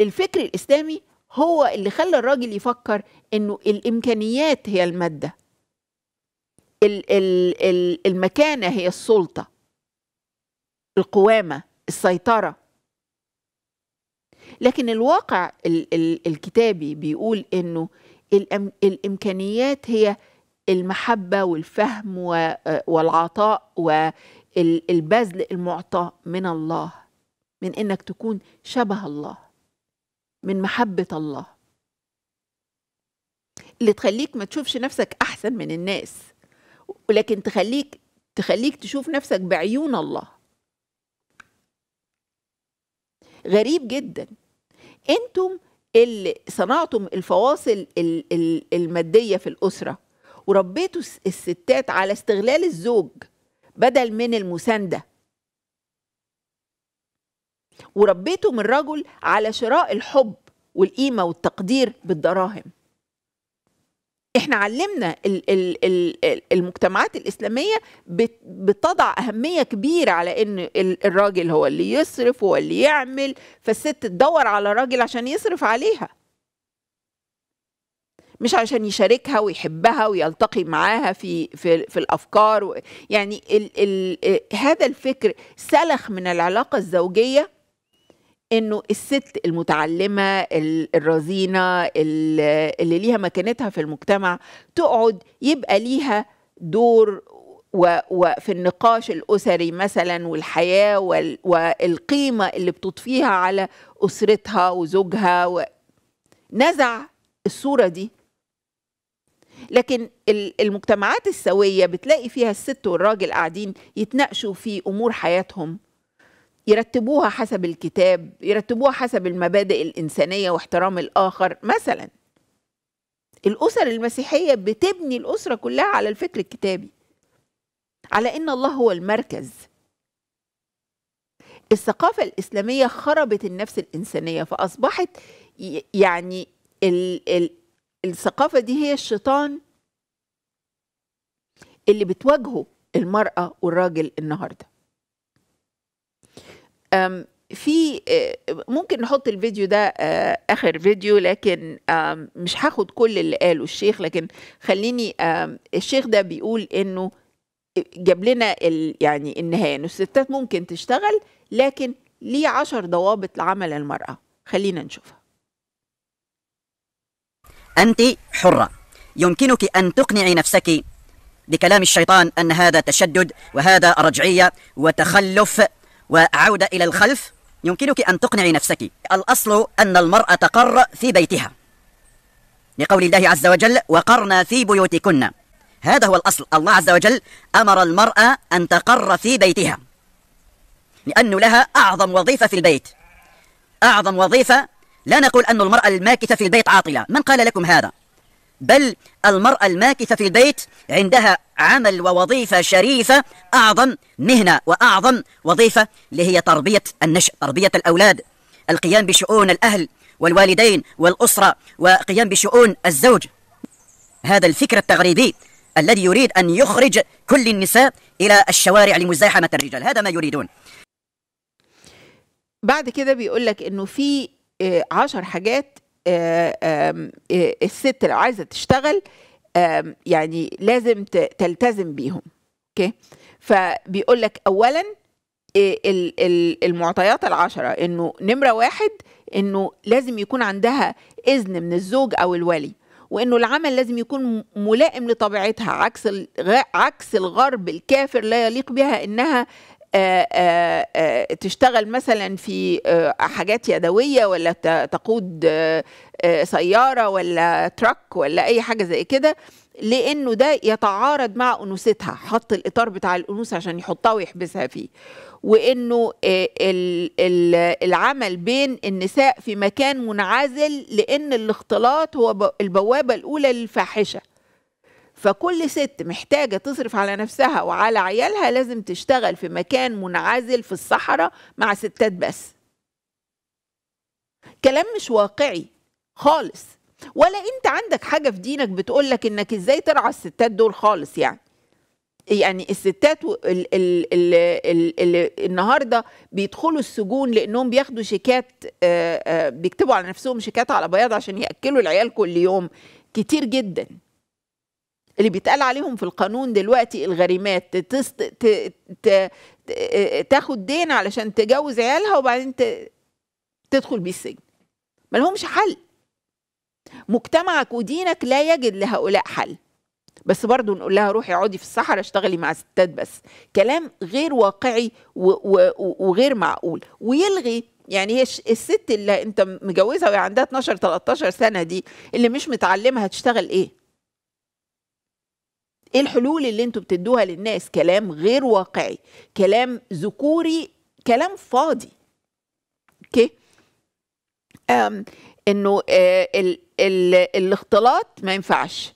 الفكر الإسلامي هو اللي خلى الراجل يفكر انه الامكانيات هي الماده الـ الـ الـ المكانه هي السلطه القوامه السيطره لكن الواقع الـ الـ الكتابي بيقول انه الأم الامكانيات هي المحبه والفهم والعطاء والبذل المعطى من الله من انك تكون شبه الله من محبة الله اللي تخليك ما تشوفش نفسك أحسن من الناس ولكن تخليك تخليك تشوف نفسك بعيون الله غريب جدا انتم اللي صنعتم الفواصل الماديه في الاسره وربيتوا الستات على استغلال الزوج بدل من المسانده وربيته من رجل على شراء الحب والقيمة والتقدير بالدراهم احنا علمنا المجتمعات الإسلامية بتضع أهمية كبيرة على إن الراجل هو اللي يصرف هو اللي يعمل فالست تدور على راجل عشان يصرف عليها مش عشان يشاركها ويحبها ويلتقي معاها في في في الافكار يعني الـ الـ هذا الفكر سلخ من العلاقه الزوجيه انه الست المتعلمه الرزينه اللي ليها مكانتها في المجتمع تقعد يبقى ليها دور وفي النقاش الاسري مثلا والحياه والقيمه اللي بتضفيها على اسرتها وزوجها و... نزع الصوره دي لكن المجتمعات السويه بتلاقي فيها الست والراجل قاعدين يتناقشوا في امور حياتهم يرتبوها حسب الكتاب يرتبوها حسب المبادئ الإنسانية واحترام الآخر مثلا الأسر المسيحية بتبني الأسرة كلها على الفكر الكتابي على إن الله هو المركز الثقافة الإسلامية خربت النفس الإنسانية فأصبحت يعني ال ال الثقافة دي هي الشيطان اللي بتواجهه المرأة والراجل النهارده في أه، ممكن نحط الفيديو ده أه، اخر فيديو لكن مش هاخد كل اللي قاله الشيخ لكن خليني الشيخ ده بيقول انه جاب لنا يعني النهايه انه الستات ممكن تشتغل لكن ليه عشر ضوابط لعمل المراه خلينا نشوفها انت حره يمكنك ان تقنعي نفسك بكلام الشيطان ان هذا تشدد وهذا رجعيه وتخلف وعودة إلى الخلف يمكنك أن تقنعي نفسك الأصل أن المرأة تقر في بيتها لقول الله عز وجل وقرنا في بيوتكن هذا هو الأصل الله عز وجل أمر المرأة أن تقر في بيتها لأنه لها أعظم وظيفة في البيت أعظم وظيفة لا نقول أن المرأة الماكثة في البيت عاطلة من قال لكم هذا بل المرأة الماكثة في البيت عندها عمل ووظيفة شريفة أعظم مهنة وأعظم وظيفة اللي هي تربية النشء تربية الأولاد القيام بشؤون الأهل والوالدين والأسرة وقيام بشؤون الزوج هذا الفكر التغريبي الذي يريد أن يخرج كل النساء إلى الشوارع لمزاحمة الرجال هذا ما يريدون بعد كده بيقول لك انه في آه، عشر حاجات آه، آه، الست لو عايزه تشتغل يعني لازم تلتزم بيهم اوكي فبيقول لك اولا آه، المعطيات العشرة انه نمرة واحد انه لازم يكون عندها اذن من الزوج او الولي وانه العمل لازم يكون ملائم لطبيعتها عكس عكس الغرب الكافر لا يليق بها انها آه، آه، آه، تشتغل مثلا في حاجات يدويه ولا تقود سياره ولا تراك ولا اي حاجه زي كده لانه ده يتعارض مع انوثتها حط الاطار بتاع الانوثه عشان يحطها ويحبسها فيه وانه العمل بين النساء في مكان منعزل لان الاختلاط هو البوابه الاولى للفاحشه فكل ست محتاجة تصرف على نفسها وعلى عيالها لازم تشتغل في مكان منعزل في الصحراء مع ستات بس كلام مش واقعي خالص ولا انت عندك حاجة في دينك بتقولك انك ازاي ترعى الستات دول خالص يعني يعني الستات اللي ال النهارده بيدخلوا السجون لانهم بياخدوا شيكات آه، آه، بيكتبوا على نفسهم شيكات على بياض عشان ياكلوا العيال كل يوم كتير جدا اللي بيتقال عليهم في القانون دلوقتي الغريمات تست... ت... ت... تاخد دين علشان تجوز عيالها وبعدين ت... تدخل بيه السجن لهمش حل مجتمعك ودينك لا يجد لهؤلاء حل بس برضه نقول لها روحي اقعدي في الصحراء اشتغلي مع ستات بس كلام غير واقعي و... و... وغير معقول ويلغي يعني هي الست اللي انت مجوزها وهي عندها 12 13 سنه دي اللي مش متعلمه هتشتغل ايه ايه الحلول اللي انتوا بتدوها للناس كلام غير واقعي كلام ذكوري كلام فاضي اوكي انه آه، الاختلاط ما ينفعش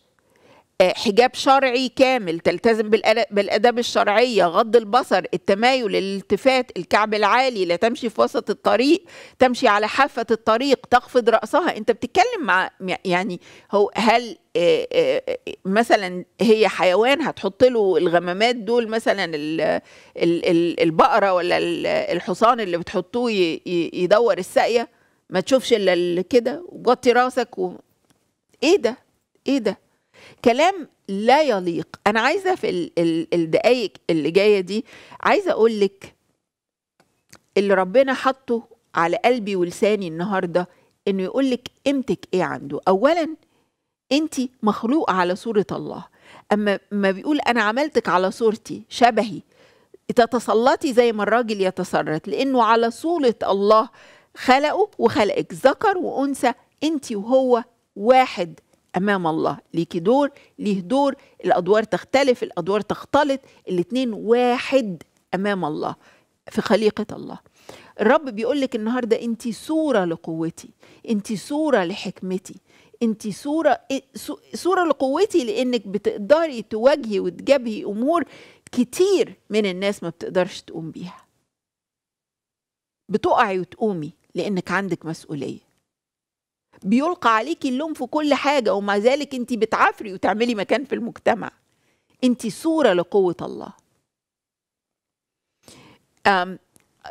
حجاب شرعي كامل تلتزم بالاداب الشرعيه غض البصر التمايل الالتفات الكعب العالي لا تمشي في وسط الطريق تمشي على حافه الطريق تخفض راسها انت بتتكلم مع يعني هو هل مثلا هي حيوان هتحط له الغمامات دول مثلا البقره ولا الحصان اللي بتحطوه يدور الساقيه ما تشوفش الا كده وغطي راسك و... ايه ده ايه ده كلام لا يليق انا عايزه في الدقايق اللي جايه دي عايزه اقول لك اللي ربنا حطه على قلبي ولساني النهارده انه يقول لك قيمتك ايه عنده اولا انت مخلوقه على صوره الله اما ما بيقول انا عملتك على صورتي شبهي تتسلطي زي ما الراجل يتسلط لانه على صوره الله خلقه وخلقك ذكر وانثى انت وهو واحد امام الله ليكي دور ليه دور الادوار تختلف الادوار تختلط الاتنين واحد امام الله في خليقه الله الرب بيقول لك النهارده انت صوره لقوتي انت صوره لحكمتي انت صوره إيه، صوره لقوتي لانك بتقدري تواجهي وتجابهي امور كتير من الناس ما بتقدرش تقوم بيها بتقعي وتقومي لانك عندك مسؤوليه بيلقى عليكي اللوم في كل حاجه ومع ذلك انت بتعافري وتعملي مكان في المجتمع انت صوره لقوه الله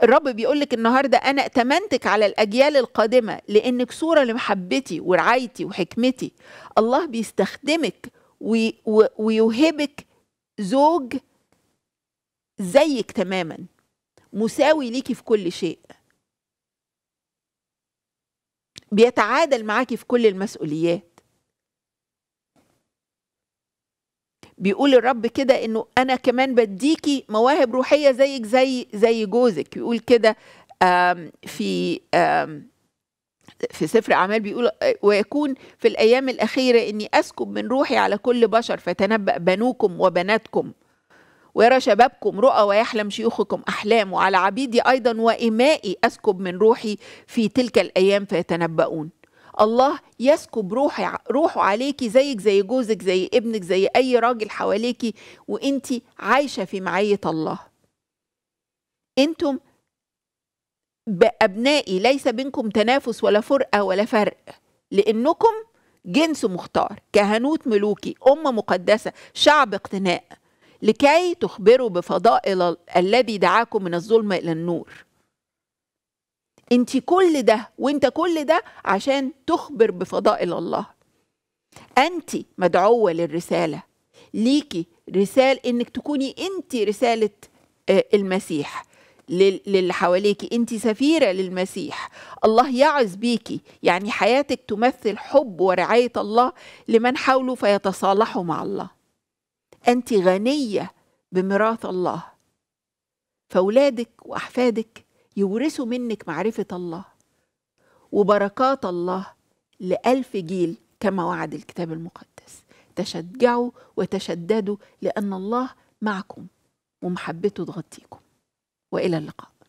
الرب بيقول لك النهارده انا اتمنتك على الاجيال القادمه لانك صوره لمحبتي ورعايتي وحكمتي الله بيستخدمك ويوهبك زوج زيك تماما مساوي ليكي في كل شيء بيتعادل معاكي في كل المسؤوليات بيقول الرب كده انه انا كمان بديكي مواهب روحيه زيك زي زي جوزك يقول كده في في سفر أعمال بيقول ويكون في الأيام الأخيرة إني أسكب من روحي على كل بشر فتنبأ بنوكم وبناتكم ويرى شبابكم رؤى ويحلم شيوخكم أحلام وعلى عبيدي أيضا وإمائي أسكب من روحي في تلك الأيام فيتنبؤون الله يسكب روحي روحه عليكي زيك زي جوزك زي ابنك زي أي راجل حواليكي وأنت عايشة في معية الله أنتم بأبنائي ليس بينكم تنافس ولا فرقة ولا فرق لأنكم جنس مختار كهنوت ملوكي أمة مقدسة شعب اقتناء لكي تخبروا بفضائل الذي دعاكم من الظلمة إلى النور انت كل ده وانت كل ده عشان تخبر بفضائل الله انت مدعوة للرسالة ليكي رسالة انك تكوني انت رسالة آه، المسيح للي حواليكي انت سفيرة للمسيح الله يعظ بيكي يعني حياتك تمثل حب ورعاية الله لمن حوله فيتصالحوا مع الله انت غنيه بميراث الله فاولادك واحفادك يورثوا منك معرفه الله وبركات الله لالف جيل كما وعد الكتاب المقدس تشجعوا وتشددوا لان الله معكم ومحبته تغطيكم والى اللقاء